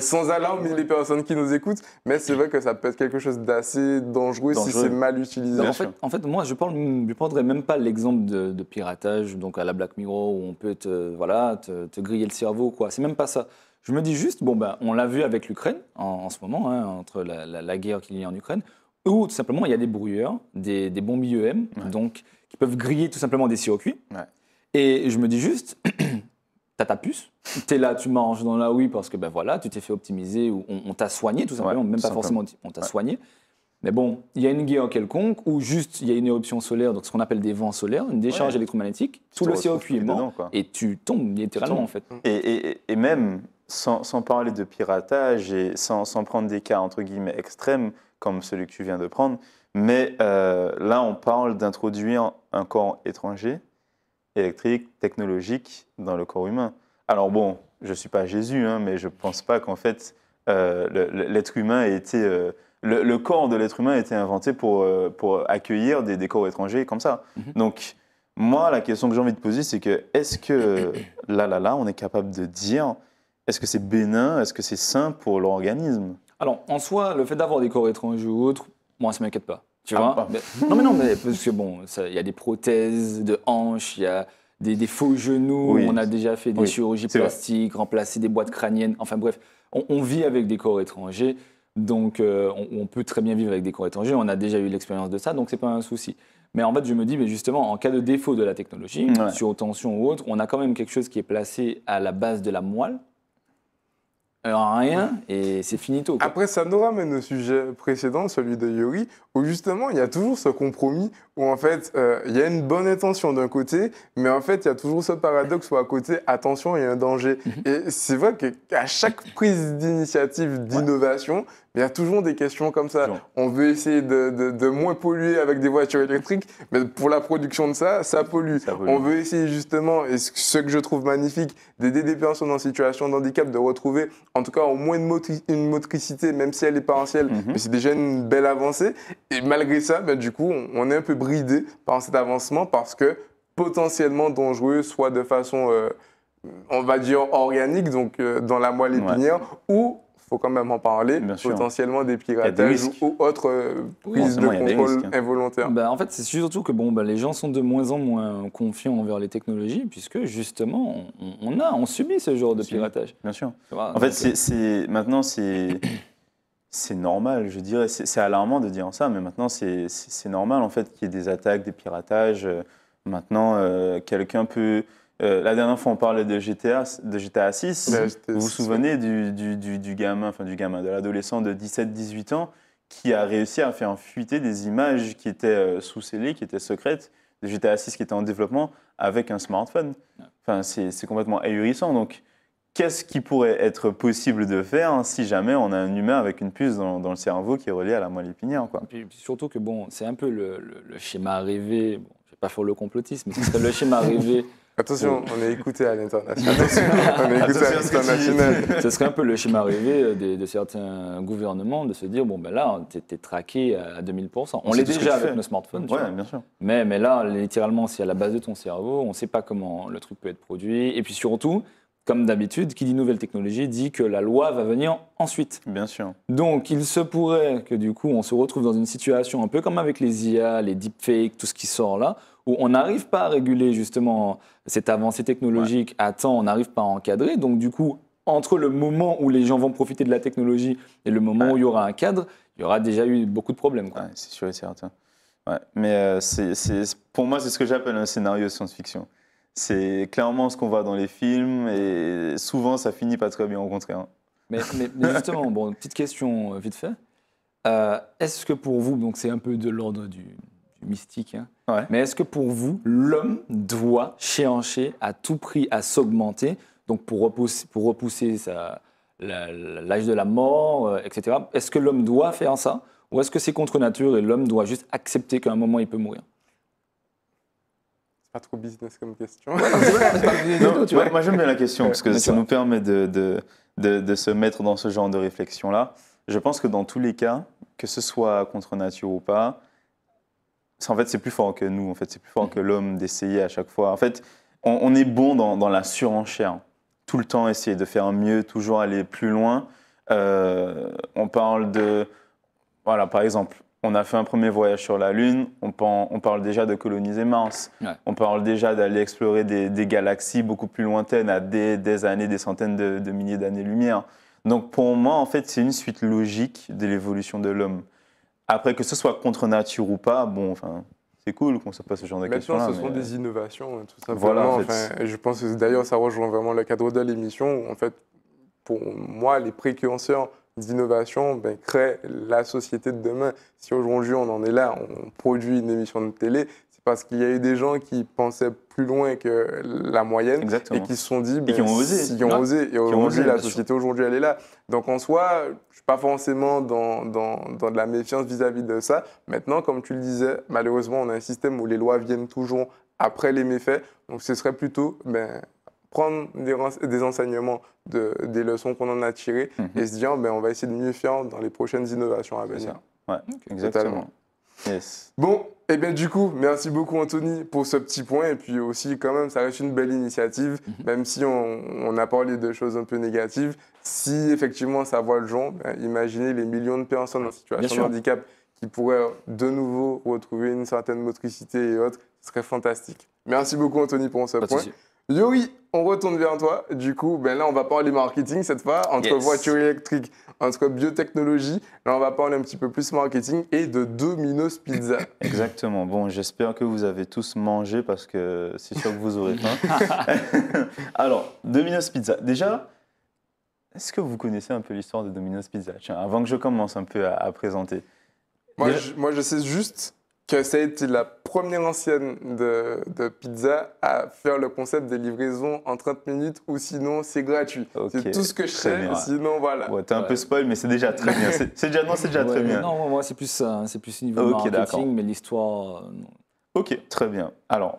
sans alarme les personnes qui nous écoutent, mais c'est vrai que ça peut être quelque chose d'assez dangereux, si c'est mal utilisé. En fait, moi, je ne prendrais même pas l'exemple de, piratage, donc à la Black Mirror, où on peut te, voilà, te, griller le cerveau, quoi. C'est même pas ça. Je me dis juste, bon, ben, on l'a vu avec l'Ukraine en, ce moment, hein, entre la, la guerre qu'il y a en Ukraine, ou tout simplement, il y a des brouilleurs, des, des bombes IEM, donc, qui peuvent griller tout simplement des sirocuits. Et je me dis juste, t'as ta puce, t'es là, tu manges dans la oui parce que ben voilà, tu t'es fait optimiser ou on, t'a soigné tout simplement, même pas forcément on t'a soigné. Mais bon, il y a une guerre quelconque ou juste il y a une éruption solaire, donc ce qu'on appelle des vents solaires, une décharge électromagnétique, tout le sirocuit est mort et tu tombes littéralement en fait. et, et, et même, sans, sans, parler de piratage et sans, sans, prendre des cas entre guillemets extrêmes, comme celui que tu viens de prendre. Mais euh, là, on parle d'introduire un corps étranger, électrique, technologique, dans le corps humain. Alors bon, je ne suis pas Jésus, hein, mais je ne pense pas qu'en fait, euh, l'être humain été... Euh, le, corps de l'être humain a été inventé pour, pour accueillir des, décors corps étrangers comme ça. Mhm. Donc, moi, la question que j'ai envie de poser, c'est que est-ce que là, là, là, on est capable de dire, est-ce que c'est bénin, est-ce que c'est sain pour l'organisme alors, en soi, le fait d'avoir des corps étrangers ou autres, moi, ça m'inquiète pas. Tu ah, vois Non, mais non, parce que bon, il y a des prothèses de hanches, il y a des, faux genoux, on a déjà fait des chirurgies plastiques, remplacé des boîtes crâniennes. Enfin bref, on, vit avec des corps étrangers. Donc, euh, on, peut très bien vivre avec des corps étrangers. On a déjà eu l'expérience de ça, donc c'est pas un souci. Mais en fait, je me dis, mais justement, en cas de défaut de la technologie, sur tension ou autre, on a quand même quelque chose qui est placé à la base de la moelle rien, et c'est finito. Après, ça nous ramène au sujet précédent, celui de Yuri, où justement, il y a toujours ce compromis où en fait, euh, il y a une bonne intention d'un côté, mais en fait, il y a toujours ce paradoxe où à côté, attention, il y a un danger. Mhm. et c'est vrai qu'à chaque prise d'initiative, d'innovation, il y a toujours des questions comme ça. On veut essayer de, de, moins polluer avec des voitures électriques, mais pour la production de ça, ça pollue. On veut essayer justement, et ce que je trouve magnifique, d'aider des personnes en situation de handicap de retrouver en tout cas au moins une, motricité, même si elle est partielle, mhm. mais c'est déjà une belle avancée. Et malgré ça, ben, du coup, on, est un peu bridé par cet avancement parce que potentiellement dangereux, soit de façon... Euh, on va dire organique, donc euh, dans la moelle épinière, ou faut quand même en parler, potentiellement des piratages ou autres euh, prises de hein. contrôle involontaires. Bah, en fait, c'est surtout que bon, bah, les gens sont de moins en moins confiants envers les technologies, puisque justement, on, a, on subit ce genre de piratage. Bien sûr. en fait, euh, c'est maintenant, c'est... c'est normal, je dirais. C'est alarmant de dire ça, mais maintenant, c'est normal en fait qu'il y ait des attaques, des piratages. Euh, maintenant, quelqu'un peut euh, la dernière fois, on parlait de GTA, de GTA 6. Ben, vous vous souvenez du, du, du, gamin, du gamin, de l'adolescent de 17-18 ans qui a réussi à faire fuiter des images qui étaient euh, sous cellées qui étaient secrètes, de GTA 6 qui était en développement avec un smartphone. Enfin, c'est complètement ahurissant. Donc, qu'est-ce qui pourrait être possible de faire si jamais on a un humain avec une puce dans, le cerveau qui est relié à la moelle épinière surtout que bon, c'est un peu le, schéma rêvé. Je ne vais pas faire le complotisme, mais le schéma rêvé. Attention, on est écouté à l'international. on est écouté à Ce serait un peu le schéma arrivé euh, de, certains gouvernements de se dire bon, ben là, t'es traqué à 2000%. On l'est déjà avec nos smartphones. Ouais, bien sûr. Mais, mais là, littéralement, c'est à la base de ton cerveau, on ne sait pas comment le truc peut être produit. Et puis surtout, comme d'habitude, qui dit nouvelle technologie dit que la loi va venir ensuite. Bien sûr. Donc, il se pourrait que du coup, on se retrouve dans une situation un peu comme avec les IA, les deepfakes, tout ce qui sort là, où on n'arrive pas à réguler justement cette avancée technologique à temps, on n'arrive pas à encadrer. Donc du coup, entre le moment où les gens vont profiter de la technologie et le moment où il y aura un cadre, il y aura déjà eu beaucoup de problèmes. c'est sûr et certain. Mais euh, pour moi, c'est ce que j'appelle un scénario de science-fiction. C'est clairement ce qu'on voit dans les films et souvent, ça finit pas très bien au contraire. Mais, justement, petite question euh, vite fait. Euh, est-ce que pour vous, donc c'est un peu de l'ordre du, mystique. Hein. Mais est-ce que pour vous, l'homme doit chercher à tout prix à s'augmenter, donc pour repousser, pour repousser l'âge de la mort, euh, etc. Est-ce que l'homme doit faire ça ou est-ce que c'est contre nature et l'homme doit juste accepter qu'à un moment il peut mourir C'est pas trop business comme question. moi j'aime bien la question parce que ça nous permet de se mettre dans ce genre de réflexion là. Je pense que dans tous les cas, que ce soit contre nature ou pas, en fait, c'est plus fort que nous, en fait, c'est plus fort mm. que l'homme d'essayer à chaque fois. En fait, on, est bon dans, la surenchère. Tout le temps, essayer de faire mieux, toujours aller plus loin. Euh, on parle de. Voilà, par exemple, on a fait un premier voyage sur la Lune, on, parle déjà de coloniser Mars, on parle déjà d'aller explorer des, galaxies beaucoup plus lointaines à des, années, des centaines de milliers d'années-lumière. Donc pour moi, en fait, c'est une suite logique de l'évolution de l'homme. Après, que ce soit contre nature ou pas, bon, enfin, c'est cool qu'on se passe ce genre de questions. Maintenant, ce sont des euh, innovations, hein, tout Voilà, je pense que d'ailleurs, ça rejoint vraiment le cadre de l'émission en fait, pour moi, les précurseurs d'innovation ben, créent la société de demain. Si aujourd'hui on en est là, on produit une émission de télé, parce qu'il y a eu des gens qui pensaient plus loin que la moyenne et qui se sont dit et qui ont ben, osé, qui ont osé. et aujourd'hui la société aujourd'hui elle est là donc en soi je suis pas forcément dans, dans, dans de la méfiance vis-à-vis de ça maintenant comme tu le disais malheureusement on a un système où les lois viennent toujours après les méfaits donc ce serait plutôt ben, prendre des, des enseignements de, des leçons qu'on en a tirées mhm. et se dire ben, on va essayer de mieux faire dans les prochaines innovations à venir. Ouais, exactement. Yes. Bon, eh bien du coup, merci beaucoup Anthony pour ce petit point et puis aussi quand même, ça reste une belle initiative, mhm. même si on, on, a parlé de choses un peu négatives. Si effectivement ça voit le jour, ben, imaginez les millions de personnes en situation de handicap qui pourraient de nouveau retrouver une certaine motricité et autres, ce serait fantastique. Merci beaucoup Anthony pour ce point. Yori, on retourne vers toi. Du coup, ben là, on va parler marketing cette fois, entre voiture électrique, entre biotechnologie. Là, on va parler un petit peu plus marketing et de Domino's Pizza. Exactement. Bon, j'espère que vous avez tous mangé parce que c'est sûr que vous aurez faim. Alors, Domino's Pizza. Déjà, est-ce que vous connaissez un peu l'histoire de Domino's Pizza Tiens, avant que je commence un peu à, présenter. moi, je sais juste que ça a été la première ancienne de, pizza à faire le concept de livraison en 30 minutes ou sinon c'est gratuit. C'est tout ce que je sais, sinon voilà. T'es un peu spoil, mais c'est déjà très bien. C'est déjà, non, déjà très bien. Non, moi c'est plus euh, c'est plus niveau marketing, mais l'histoire. Euh, ok, très bien. Alors,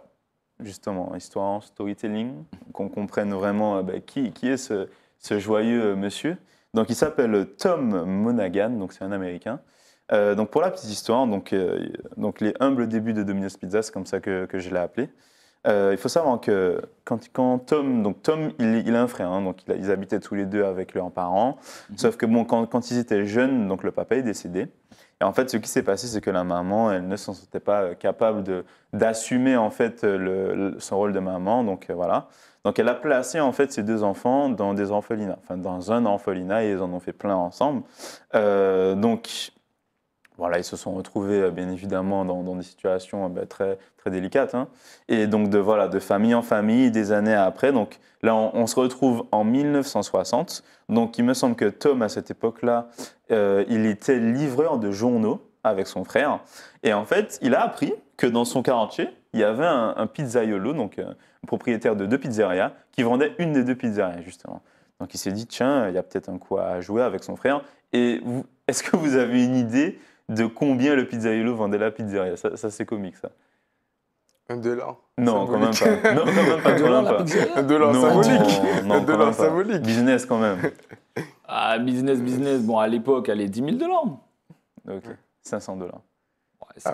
justement, histoire, storytelling, qu'on comprenne vraiment euh, bah, qui, est ce, joyeux monsieur. Donc il s'appelle Tom Monaghan, donc c'est un américain. Euh, donc pour la petite histoire, donc, euh, donc les humbles débuts de Domino's Pizza, c'est comme ça que, que je l'ai appelé. Euh, il faut savoir que quand, quand Tom, donc Tom, il, a un frère, hein, donc ils habitaient tous les deux avec leurs parents. Mhm. Sauf que bon, quand, quand, ils étaient jeunes, donc le papa est décédé. Et en fait, ce qui s'est passé, c'est que la maman, elle ne s'en sentait pas capable d'assumer en fait son rôle de maman. Donc voilà. Donc elle a placé en fait ses deux enfants dans des orphelinats, enfin dans un orphelinat et ils en ont fait plein ensemble. donc voilà, ils se sont retrouvés, euh, bien évidemment, dans, des situations euh, bah, très, très délicates. Hein. Et donc, de, voilà, de famille en famille, des années après. Donc, là, on, se retrouve en 1960. Donc, il me semble que Tom, à cette époque-là, euh, il était livreur de journaux avec son frère. Et en fait, il a appris que dans son quartier, il y avait un, un pizzaiolo, donc un propriétaire de deux pizzerias, qui vendait une des deux pizzerias, justement. Donc, il s'est dit, tiens, il y a peut-être un coup à jouer avec son frère. Et est-ce que vous avez une idée de combien le pizzaïolo vendait la pizzeria. Ça, c'est comique, ça. Un dollar Non, quand même pas. Non, quand même pas. Un dollar symbolique. Un dollar symbolique. Business, quand même. Ah, business, business. Bon, à l'époque, elle est 10 000 dollars. Ok, 500 dollars.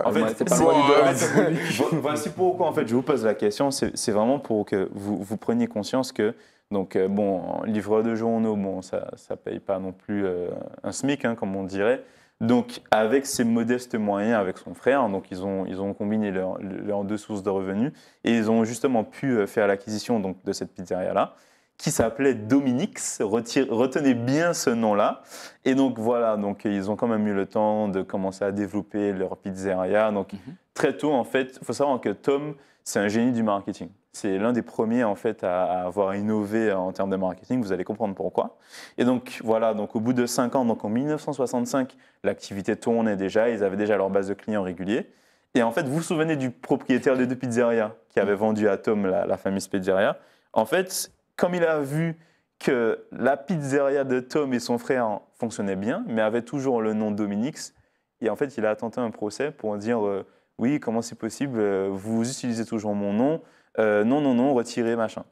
en fait, c'est pas ah, loin du Voici pourquoi, en fait, je vous pose la question. C'est vraiment pour que vous, preniez conscience que, donc, euh, bon, livreur de journaux, bon, ça ne paye pas non plus euh, un SMIC, hein, comme on dirait. Donc, avec ses modestes moyens, avec son frère, hein, donc ils ont, combiné leurs deux sources de revenus et ils ont justement pu euh, faire l'acquisition de cette pizzeria-là qui s'appelait Dominix. Retenez bien ce nom-là. Et donc voilà, donc ils ont quand même eu le temps de commencer à développer leur pizzeria. Donc mhm. très tôt, en fait, il faut savoir que Tom, c'est un génie du marketing. C'est l'un des premiers en fait à, avoir innové en termes de marketing. Vous allez comprendre pourquoi. Et donc voilà, donc au bout de cinq ans, donc en 1965, l'activité tournait déjà. Ils avaient déjà leur base de clients réguliers. Et en fait, vous vous souvenez du propriétaire des deux pizzerias qui avait vendu à Tom la, fameuse pizzeria. En fait, comme il a vu que la pizzeria de Tom et son frère fonctionnait bien, mais avait toujours le nom Dominix, et en fait, il a tenté un procès pour dire euh, oui, comment c'est possible euh, Vous utilisez toujours mon nom. Euh, non, non, non, retirez, machin.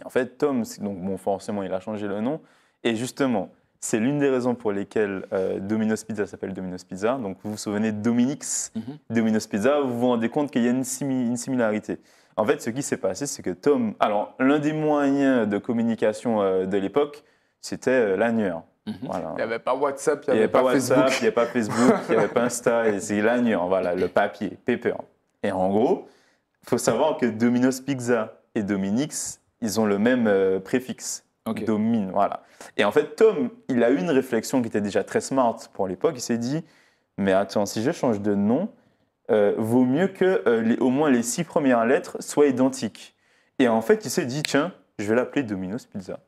Et en fait, Tom, donc bon, forcément, il a changé le nom. Et justement, c'est l'une des raisons pour lesquelles euh, Domino's Pizza s'appelle Domino's Pizza. Donc, vous vous souvenez Dominix, mhm. Domino's Pizza, vous vous rendez compte qu'il y a une, similarité. En fait, ce qui s'est passé, c'est que Tom. Alors, l'un des moyens de communication de l'époque, c'était l'annuaire. Mhm. Il n'y avait pas WhatsApp, il n'y avait, pas, Facebook. il n'y avait pas Facebook, il n'y avait pas Insta, c'est l'agneau voilà, le papier, paper. Et en gros, il faut savoir que Domino's Pizza et Dominix, ils ont le même euh, préfixe. Okay. Domine, voilà. Et en fait, Tom, il a eu une réflexion qui était déjà très smart pour l'époque. Il s'est dit, mais attends, si je change de nom, euh, vaut mieux que euh, au moins les six premières lettres soient identiques. Et en fait, il s'est dit, tiens, je vais l'appeler Domino's Pizza.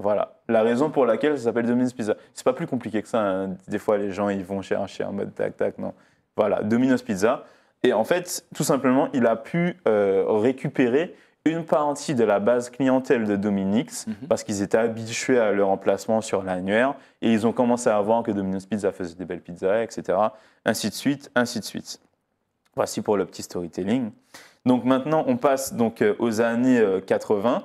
Voilà, la raison pour laquelle ça s'appelle Domino's Pizza. C'est pas plus compliqué que ça. Hein. Des fois, les gens ils vont chercher en mode tac tac. Non, voilà, Domino's Pizza. Et en fait, tout simplement, il a pu euh, récupérer une partie de la base clientèle de Dominix mhm. parce qu'ils étaient habitués à leur emplacement sur l'annuaire et ils ont commencé à voir que Domino's Pizza faisait des belles pizzas, etc. Ainsi de suite, ainsi de suite. Voici pour le petit storytelling. Donc maintenant, on passe donc euh, aux années 80 euh,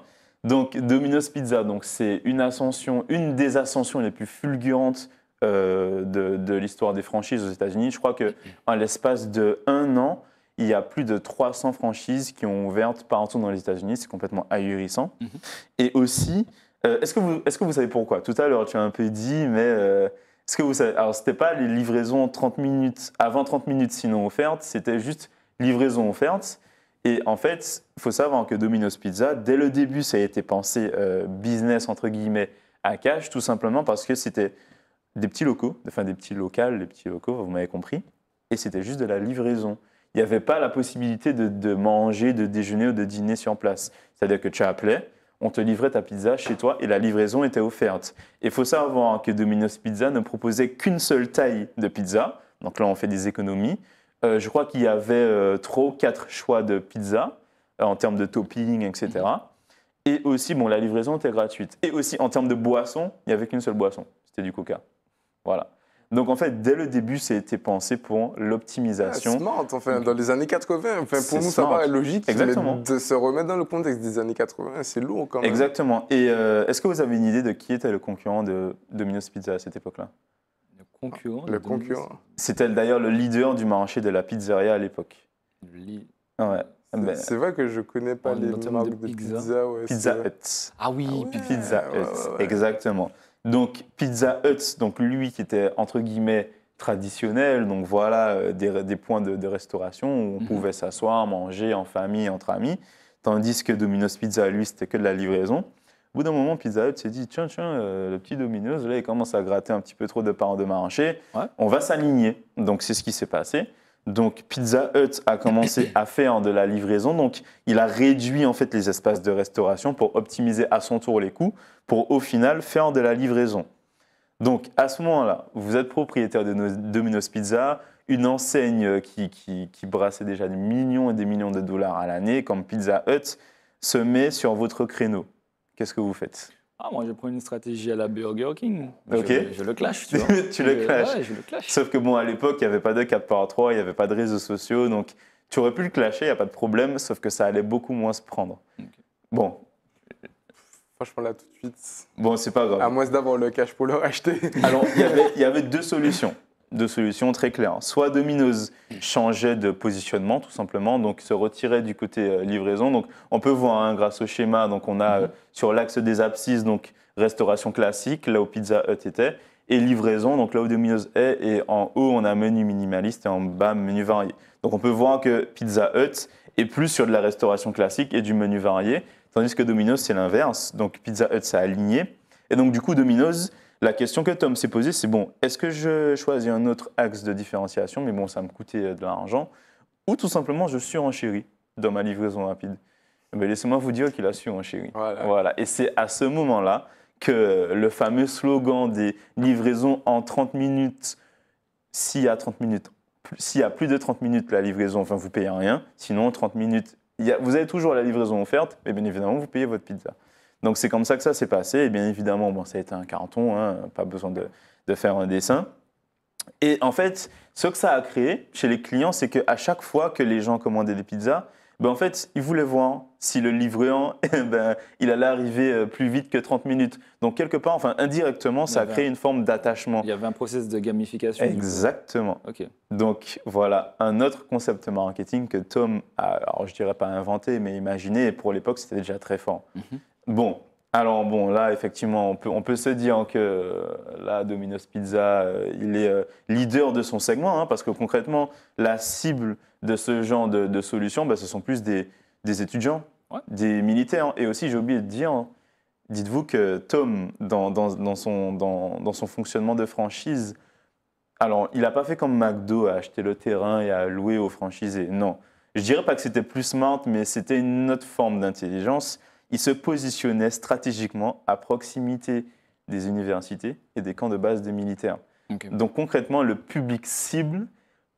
donc Domino's Pizza, donc c'est une ascension, une des ascensions les plus fulgurantes euh, de, l'histoire des franchises aux États-Unis. Je crois que en l'espace de un an, il y a plus de 300 franchises qui ont ouvert partout dans les États-Unis. C'est complètement ahurissant. Mhm. Et aussi, euh, est-ce que vous, est-ce que vous savez pourquoi Tout à l'heure, tu as un peu dit, mais euh, est-ce que vous savez Alors, c'était pas les livraisons 30 minutes avant 30 minutes sinon offertes, c'était juste livraison offerte. Et en fait, il faut savoir que Domino's Pizza, dès le début, ça a été pensé euh, business, entre guillemets, à cash, tout simplement parce que c'était des petits locaux, enfin des petits locales, des petits locaux, vous m'avez compris, et c'était juste de la livraison. Il n'y avait pas la possibilité de, manger, de déjeuner ou de dîner sur place. C'est-à-dire que tu appelais, on te livrait ta pizza chez toi et la livraison était offerte. Il faut savoir que Domino's Pizza ne proposait qu'une seule taille de pizza, donc là on fait des économies, euh, je crois qu'il y avait trois euh, trop quatre choix de pizza euh, en termes de topping, etc. Mm-hmm. Et aussi, bon, la livraison était gratuite. Et aussi, en termes de boisson, il n'y avait qu'une seule boisson, c'était du coca. Voilà. Donc en fait, dès le début, c'était pensé pour l'optimisation. Ah, smart, enfin, mm. dans les années 80. Enfin, pour nous, ça paraît logique. de se remettre dans le contexte des années 80, c'est lourd quand même. Exactement. Et est-ce que vous avez une idée de qui était le concurrent de Domino's Pizza à cette époque-là le concurrent. C'était d'ailleurs le leader du marché de la pizzeria à l'époque. Ben, c'est vrai que je connais pas les marques de, pizza. Pizza, Ah oui, ah Pizza Hut, exactement. Donc Pizza Hut, donc lui qui était entre guillemets traditionnel, donc voilà euh, des, points de, restauration où on mhm. pouvait s'asseoir, manger en famille, entre amis, tandis que Domino's Pizza, lui, c'était que de la livraison. Au bout d'un moment, Pizza Hut s'est dit tiens, tiens, euh, le petit Domino's, là, il commence à gratter un petit peu trop de parents de marché. On va s'aligner. Donc, c'est ce qui s'est passé. Donc, Pizza Hut a commencé à faire de la livraison. Donc, il a réduit en fait les espaces de restauration pour optimiser à son tour les coûts, pour au final faire de la livraison. Donc, à ce moment-là, vous êtes propriétaire de Domino's Pizza, une enseigne qui, qui, qui brassait déjà des millions et des millions de dollars à l'année, comme Pizza Hut, se met sur votre créneau qu'est-ce que vous faites ah, moi, je prends une stratégie à la Burger King. Ok. Je, le clash, tu vois. tu le clash. Ouais, je le clash. Sauf que bon, à l'époque, il n'y avait pas de 4 par 3, il n'y avait pas de réseaux sociaux, donc tu aurais pu le clasher, il n'y a pas de problème, sauf que ça allait beaucoup moins se prendre. Bon. Franchement, là, tout de suite. Bon, c'est pas grave. À moins d'avoir le cash pour le racheter. Alors, il y avait deux solutions de solutions très claires. Soit Domino's changeait de positionnement tout simplement, donc se retirait du côté euh, livraison. Donc on peut voir hein, grâce au schéma, donc on a mhm. euh, sur l'axe des abscisses donc restauration classique, là où Pizza Hut était, et livraison, donc là où Domino's est, et en haut on a menu minimaliste et en bas menu varié. Donc on peut voir que Pizza Hut est plus sur de la restauration classique et du menu varié, tandis que Domino's c'est l'inverse. Donc Pizza Hut s'est aligné, et donc du coup Domino's la question que Tom s'est posée, c'est bon, est-ce que je choisis un autre axe de différenciation, mais bon, ça me coûtait euh, de l'argent, ou tout simplement je suis surenchéris dans ma livraison rapide Mais eh ben, laissez-moi vous dire qu'il a en Voilà. voilà. Et c'est à ce moment-là que le fameux slogan des livraisons en 30 minutes, s'il y a 30 minutes, s'il a plus de 30 minutes la livraison, enfin vous payez rien, sinon 30 minutes, vous avez toujours la livraison offerte, mais bien évidemment vous payez votre pizza. Donc c'est comme ça que ça s'est passé. Et bien évidemment, bon, ça a été un carton, hein, pas besoin de, faire un dessin. Et en fait, ce que ça a créé chez les clients, c'est qu'à chaque fois que les gens commandaient des pizzas, ben en fait, ils voulaient voir si le livreur, eh ben, il allait arriver euh, plus vite que 30 minutes. Donc, quelque part, enfin, indirectement, ça a créé une forme d'attachement. Il y avait un process de gamification. Exactement. ok Donc, voilà, un autre concept marketing que Tom a, alors je dirais pas inventé, mais imaginé, et pour l'époque, c'était déjà très fort. Mhm. Bon, alors bon, là, effectivement, on peut, se dire que euh, là, Domino's Pizza, euh, il est euh, leader de son segment, hein, parce que concrètement, la cible de ce genre de, solution, bah, ce sont plus des, étudiants, des militaires. et aussi, j'ai oublié de dire, hein, dites-vous que Tom, dans, son, fonctionnement de franchise, alors, il n'a pas fait comme McDo, à acheter le terrain et à louer aux franchisés. Non. Je dirais pas que c'était plus smart, mais c'était une autre forme d'intelligence il se positionnait stratégiquement à proximité des universités et des camps de base des militaires. Donc concrètement, le public cible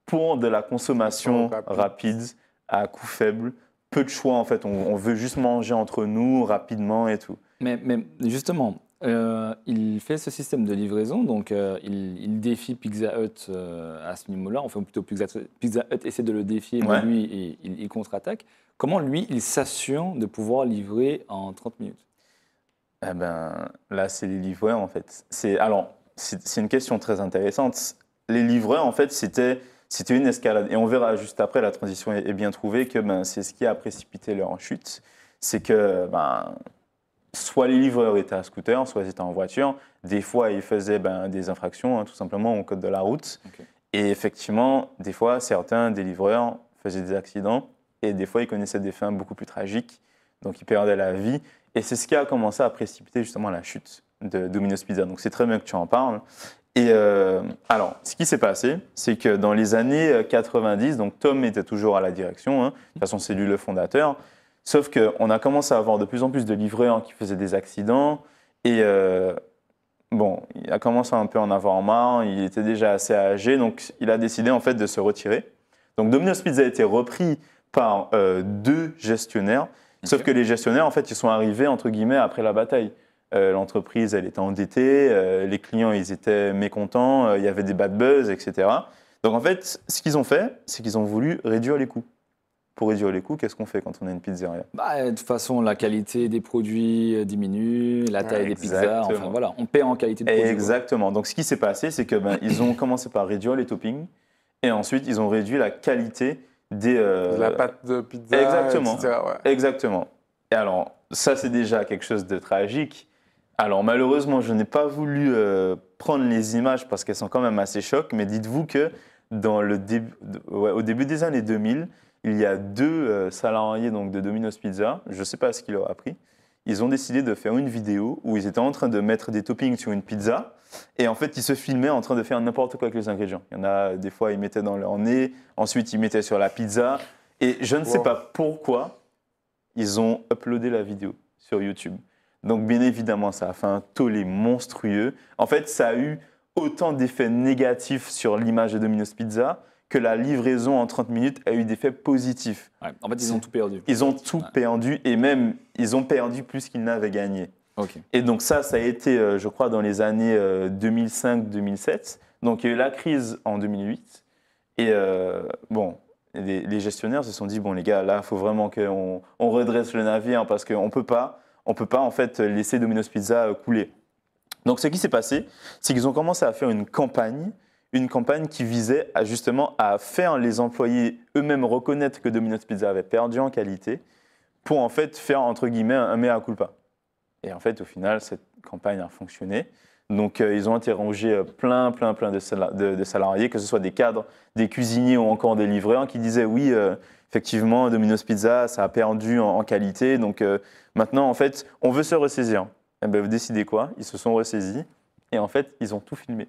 pour de la consommation rapide. à coût faible, peu de choix en fait. On, veut juste manger entre nous rapidement et tout. mais justement, euh, il fait ce système de livraison, donc euh, il, défie Pizza Hut euh, à ce niveau-là. Enfin, plutôt Pizza, Hut essaie de le défier, lui, il, contre-attaque. Comment lui, il s'assure de pouvoir livrer en 30 minutes Eh ben, là, c'est les livreurs, en fait. C'est alors, c'est une question très intéressante. Les livreurs, en fait, c'était c'était une escalade, et on verra juste après. La transition est, bien trouvée que ben, c'est ce qui a précipité leur chute, c'est que ben soit les livreurs étaient à scooter, soit ils étaient en voiture. Des fois, ils faisaient ben, des infractions, hein, tout simplement, au code de la route. Et effectivement, des fois, certains des livreurs faisaient des accidents et des fois, ils connaissaient des fins beaucoup plus tragiques. Donc, ils perdaient la vie. Et c'est ce qui a commencé à précipiter justement la chute de Domino's Pizza. Donc, c'est très bien que tu en parles. Et euh, alors, ce qui s'est passé, c'est que dans les années 90, euh, donc Tom était toujours à la direction, hein. de toute façon c'est lui le fondateur, Sauf qu'on a commencé à avoir de plus en plus de livreurs qui faisaient des accidents. Et euh, bon, il a commencé un peu à en avoir marre. Il était déjà assez âgé. Donc, il a décidé en fait de se retirer. Donc, Domino's Pizza a été repris par euh, deux gestionnaires. Sauf que les gestionnaires, en fait, ils sont arrivés, entre guillemets, après la bataille. Euh, l'entreprise, elle était endettée. les clients, ils étaient mécontents. il y avait des bad buzz, etc. Donc, en fait, ce qu'ils ont fait, c'est qu'ils ont voulu réduire les coûts pour réduire les coûts, qu'est-ce qu'on fait quand on a une pizzeria bah, De toute façon, la qualité des produits euh, diminue, la taille des pizzas, enfin voilà, on paie en qualité de produit. Exactement. Donc ce qui s'est passé, c'est qu'ils ben, ils ont commencé par réduire les toppings et ensuite ils ont réduit la qualité des. Euh, la pâte de pizza. Exactement. Exactement. Et alors, ça c'est déjà quelque chose de tragique. Alors malheureusement, je n'ai pas voulu euh, prendre les images parce qu'elles sont quand même assez chocs, mais dites-vous que dans le au début des années 2000, il y a deux euh, salariés donc, de Domino's Pizza, je ne sais pas ce qu'ils leur a ils ont décidé de faire une vidéo où ils étaient en train de mettre des toppings sur une pizza et en fait ils se filmaient en train de faire n'importe quoi avec les ingrédients. Il y en a des fois ils mettaient dans leur nez, ensuite ils mettaient sur la pizza et je ne sais pas pourquoi ils ont uploadé la vidéo sur YouTube. Donc bien évidemment ça a fait un tollé monstrueux. En fait ça a eu autant d'effets négatifs sur l'image de Domino's Pizza que la livraison en 30 minutes a eu des faits positifs. En fait, ils ont tout perdu. Ils ont tout perdu et même ils ont perdu plus qu'ils n'avaient gagné. Et donc ça, ça a été, euh, je crois, dans les années 2005-2007. Euh, donc il y a eu la crise en 2008. Et euh, bon, les, gestionnaires se sont dit, bon les gars, là, il faut vraiment qu'on redresse le navire parce qu'on ne peut pas, on peut pas en fait laisser Domino's Pizza couler. Donc ce qui s'est passé, c'est qu'ils ont commencé à faire une campagne une campagne qui visait justement à faire les employés eux-mêmes reconnaître que Domino's Pizza avait perdu en qualité pour en fait faire entre guillemets un mea culpa. Et en fait, au final, cette campagne a fonctionné. Donc, euh, ils ont interrogé euh, plein, plein, plein de, salariés, que ce soit des cadres, des cuisiniers ou encore des livreurs, qui disaient oui, euh, effectivement, Domino's Pizza, ça a perdu en, qualité. Donc, maintenant, en fait, on veut se ressaisir. Et eh bien, vous décidez quoi Ils se sont ressaisis. Et en fait, ils ont tout filmé.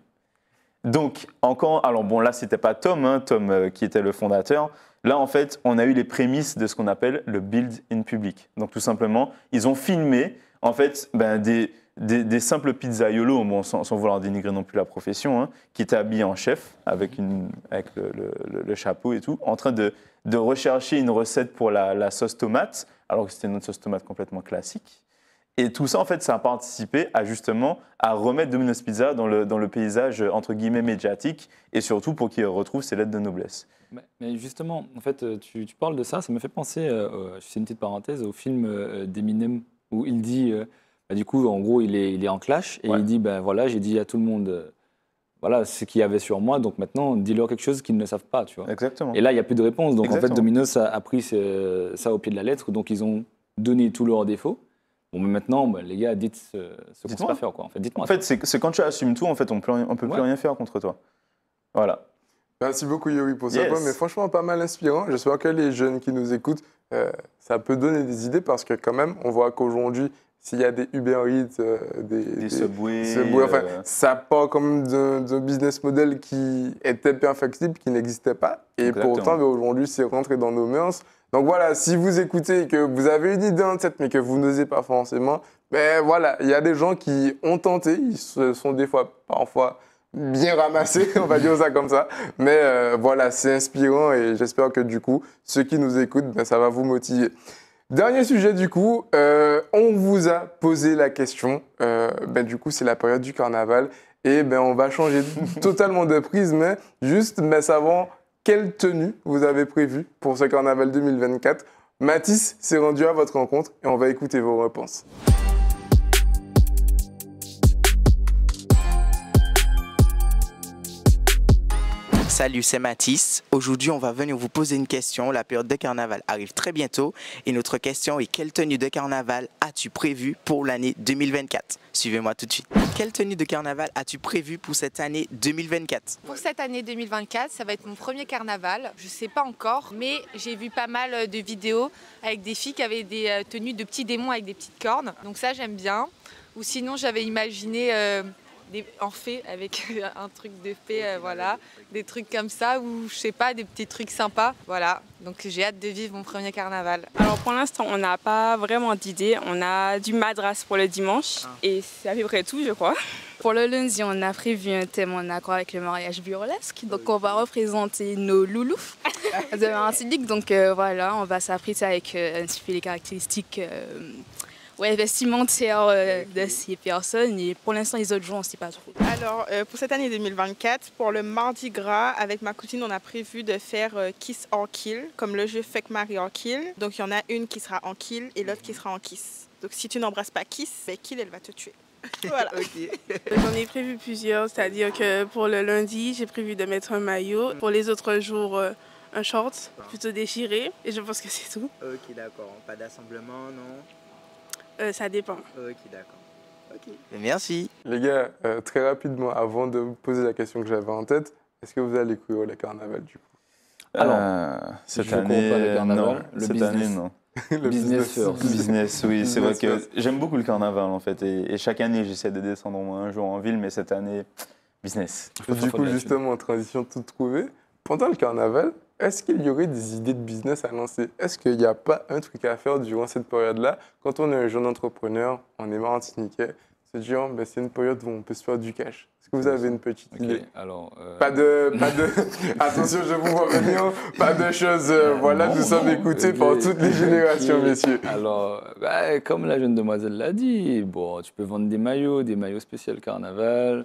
Donc, encore, alors bon, là, c'était pas Tom, hein, Tom euh, qui était le fondateur. Là, en fait, on a eu les prémices de ce qu'on appelle le build in public. Donc, tout simplement, ils ont filmé, en fait, ben, des, simples pizzaiolo, sans, sans, vouloir dénigrer non plus la profession, hein, qui étaient habillés en chef, avec, le, chapeau et tout, en train de, rechercher une recette pour la, sauce tomate, alors que c'était une sauce tomate complètement classique. Et tout ça, en fait, ça a participé à justement à remettre Domino's Pizza dans le, paysage euh, entre guillemets médiatique et surtout pour qu'il retrouve ses lettres de noblesse. Mais justement, en fait, euh, tu, parles de ça, ça me fait penser, euh, je fais une petite parenthèse, au film d'Eminem où il dit, bah, du coup, en gros, il est, en clash et il dit, ben voilà, j'ai dit à tout le monde voilà ce qu'il y avait sur moi, donc maintenant, dis-leur quelque chose qu'ils ne savent pas, tu vois. Exactement. Et là, il n'y a plus de réponse. Donc, en fait, Domino's a, a pris ça au pied de la lettre, donc ils ont donné tous leurs défauts. Bon, mais maintenant, bah, les gars, dites ce, ce qu'on peut pas faire, quoi. En fait, dites-moi. En fait, c'est quand tu assumes tout, en fait, on ne peut plus rien faire contre toi. Voilà. Merci beaucoup, Yuri, pour ça. mais franchement, pas mal inspirant. J'espère que les jeunes qui nous écoutent, euh, ça peut donner des idées parce que, quand même, on voit qu'aujourd'hui, s'il y a des Uber Eats, euh, des, Subway, enfin, euh, ça part comme d'un business model qui était perfectible, qui n'existait pas. Et pourtant, ben, aujourd'hui, c'est rentré dans nos mœurs. Donc voilà, si vous écoutez et que vous avez une idée en tête, mais que vous n'osez pas forcément, ben voilà, il y a des gens qui ont tenté, ils se sont des fois, parfois, bien ramassés, on va dire ça comme ça. Mais euh, voilà, c'est inspirant et j'espère que du coup, ceux qui nous écoutent, ben, ça va vous motiver. Dernier sujet du coup, euh, on vous a posé la question, euh, ben, du coup c'est la période du carnaval, et ben, on va changer totalement de prise, mais juste mais ben, savant quelle tenue vous avez prévue pour ce carnaval 2024. Mathis s'est rendu à votre rencontre et on va écouter vos réponses. Salut, c'est Mathis. Aujourd'hui, on va venir vous poser une question. La période de carnaval arrive très bientôt et notre question est quelle tenue de carnaval as-tu prévue pour l'année 2024 Suivez-moi tout de suite. Quelle tenue de carnaval as-tu prévue pour cette année 2024 Pour cette année 2024, ça va être mon premier carnaval. Je ne sais pas encore, mais j'ai vu pas mal de vidéos avec des filles qui avaient des euh, tenues de petits démons avec des petites cornes. Donc ça, j'aime bien. Ou sinon, j'avais imaginé... Euh, en fait, avec un truc de fée, euh, voilà, des trucs comme ça ou je sais pas, des petits trucs sympas, voilà. Donc j'ai hâte de vivre mon premier carnaval. Alors pour l'instant, on n'a pas vraiment d'idée. On a du madras pour le dimanche ah. et c'est à peu près tout, je crois. Pour le lundi, on a prévu un thème en accord avec le mariage burlesque. Donc on va représenter nos loulous de Martinique. Donc euh, voilà, on va s'apprêter avec euh, petit peu les caractéristiques Ouais, vestimentaire de ces personnes et pour l'instant les autres jours on ne sait pas trop. Alors euh, pour cette année 2024, pour le Mardi Gras, avec ma cousine on a prévu de faire euh, Kiss or Kill, comme le jeu Fake Marie or Kill. Donc il y en a une qui sera en kill et l'autre qui sera en kiss. Donc si tu n'embrasses pas Kiss, ben Kill elle va te tuer. Voilà. J'en ai prévu plusieurs, c'est-à-dire que pour le lundi, j'ai prévu de mettre un maillot. Mm. Pour les autres jours, euh, un short plutôt déchiré. Et je pense que c'est tout. Ok, d'accord. Pas d'assemblement, non euh, ça dépend. Ok, d'accord. Merci. Les gars, euh, très rapidement, avant de vous poser la question que j'avais en tête, est-ce que vous allez courir le carnaval du coup euh, Alors, cette année, pas le non. Le cette business. année, non. le business, business, oui, c'est vrai que j'aime beaucoup le carnaval en fait. Et, chaque année, j'essaie de descendre au moins un jour en ville, mais cette année, business. Du coup, justement, transition tout trouver. Pendant le carnaval, est-ce qu'il y aurait des idées de business à lancer Est-ce qu'il n'y a pas un truc à faire durant cette période-là Quand on est un jeune entrepreneur, on est on se dire, ben, c'est une période où on peut se faire du cash. Est-ce que vous avez une petite idée Alors, euh, Pas de... Pas de attention, je vous vois venir. Pas de choses... Euh, voilà, nous sommes écoutés par toutes les générations, messieurs. Alors, bah, comme la jeune demoiselle l'a dit, bon, tu peux vendre des maillots, des maillots spéciaux carnaval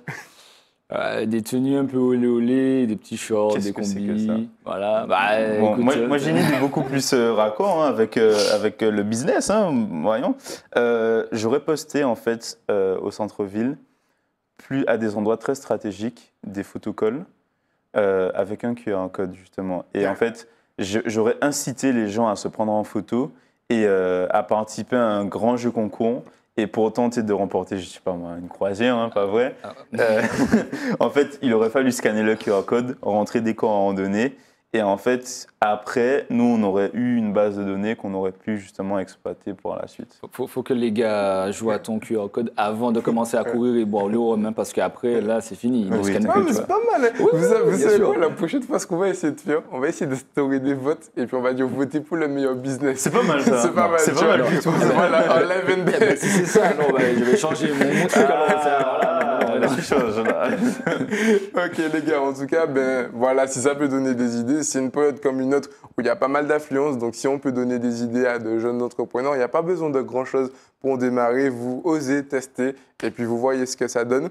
des tenues un peu olé olé, des petits shorts, des combis. Que voilà. Bah, euh, moi, j'ai mis beaucoup plus euh, raccord hein, avec, euh, avec le business, hein, voyons. J'aurais posté en fait au centre-ville, plus à des endroits très stratégiques, des photocolles avec un QR code justement. Et en fait, j'aurais incité les gens à se prendre en photo et à participer à un grand jeu concours et pour tenter de remporter, je ne sais pas moi, une croisière, hein, pas vrai. Ah, ah, ah. Euh, en fait, il aurait fallu scanner le QR code, rentrer des randonnée, et en fait, après, nous, on aurait eu une base de données qu'on aurait pu justement exploiter pour la suite. faut, que les gars jouent à ton QR code avant de commencer à courir et boire l'eau, même parce qu'après, là, c'est fini. Oui, c'est pas, mal. Hein. vous, savez quoi La prochaine fois, ce qu'on va essayer de faire, on va essayer de stocker des votes et puis on va dire votez pour le meilleur business. C'est pas mal ça. c'est pas mal. C'est pas mal. Voilà, en live C'est ça, non, bah, je vais changer mon, truc. Ah, ok, les gars, en tout cas, ben voilà, si ça peut donner des idées, c'est une période comme une autre où il y a pas mal d'affluence. Donc, si on peut donner des idées à de jeunes entrepreneurs, il n'y a pas besoin de grand-chose pour démarrer. Vous osez tester et puis vous voyez ce que ça donne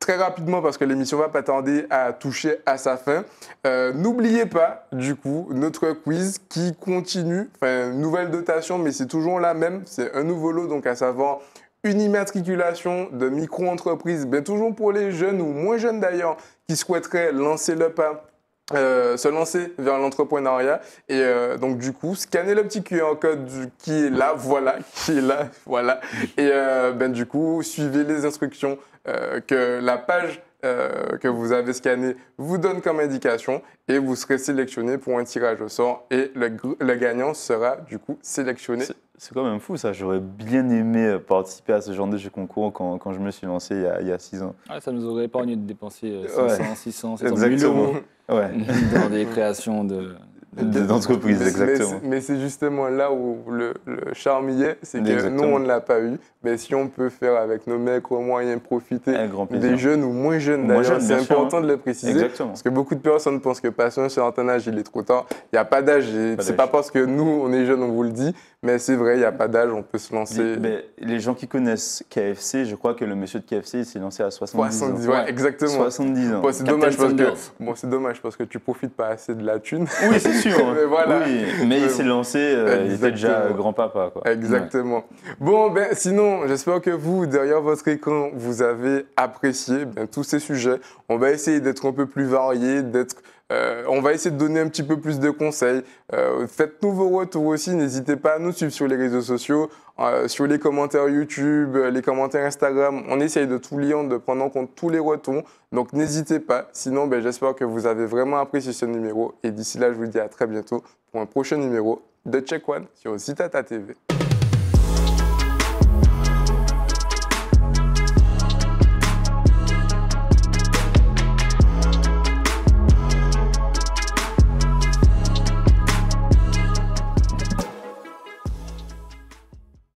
très rapidement parce que l'émission va pas tarder à toucher à sa fin. Euh, n'oubliez pas, du coup, notre quiz qui continue. Enfin, nouvelle dotation, mais c'est toujours la même. C'est un nouveau lot, donc à savoir une immatriculation de micro-entreprise, ben, toujours pour les jeunes ou moins jeunes d'ailleurs, qui souhaiteraient lancer le pas euh, se lancer vers l'entrepreneuriat et euh, donc du coup scanner le petit QR code qui est là voilà qui est là voilà et euh, ben du coup suivez les instructions que la page euh, que vous avez scanné vous donne comme indication et vous serez sélectionné pour un tirage au sort et le, le gagnant sera du coup sélectionné. C'est quand même fou ça, j'aurais bien aimé euh, participer à ce genre de jeu concours quand, quand je me suis lancé il y a, 6 six ans. Ah, ça nous aurait épargné de dépenser 500, 600, 700 euros ouais. dans des créations de... Euh, d'entreprise, exactement. Mais c'est justement là où le, charme y est, c'est que nous, on ne l'a pas eu. Mais si on peut faire avec nos mecs, au moyen, profiter des jeunes ou moins jeunes, d'ailleurs, c'est important de le hein. préciser. Parce que beaucoup de personnes pensent que passer un certain âge, il est trop tard. Il n'y a pas d'âge. C'est pas parce que nous, on est jeunes, on vous le dit, mais c'est vrai, il n'y a pas d'âge, on peut se lancer. Les, ben, les, gens qui connaissent KFC, je crois que le monsieur de KFC, s'est lancé à 70, ans. exactement. 70 ans. c'est dommage, parce que, bon, dommage parce que tu profites pas assez de la thune. Oui, c'est mais il s'est lancé, euh, il était déjà grand-papa. Exactement. Bon, ben, sinon, j'espère que vous, derrière votre écran, vous avez apprécié tous ces sujets. On va essayer d'être un peu plus variés, d'être euh, on va essayer de donner un petit peu plus de conseils. Euh, faites-nous vos retours aussi. N'hésitez pas à nous suivre sur les réseaux sociaux, euh, sur les commentaires YouTube, les commentaires Instagram. On essaye de tout lire, de prendre en compte tous les retours. Donc n'hésitez pas. Sinon, ben, j'espère que vous avez vraiment apprécié ce numéro. Et d'ici là, je vous dis à très bientôt pour un prochain numéro de Check One sur Zitata TV.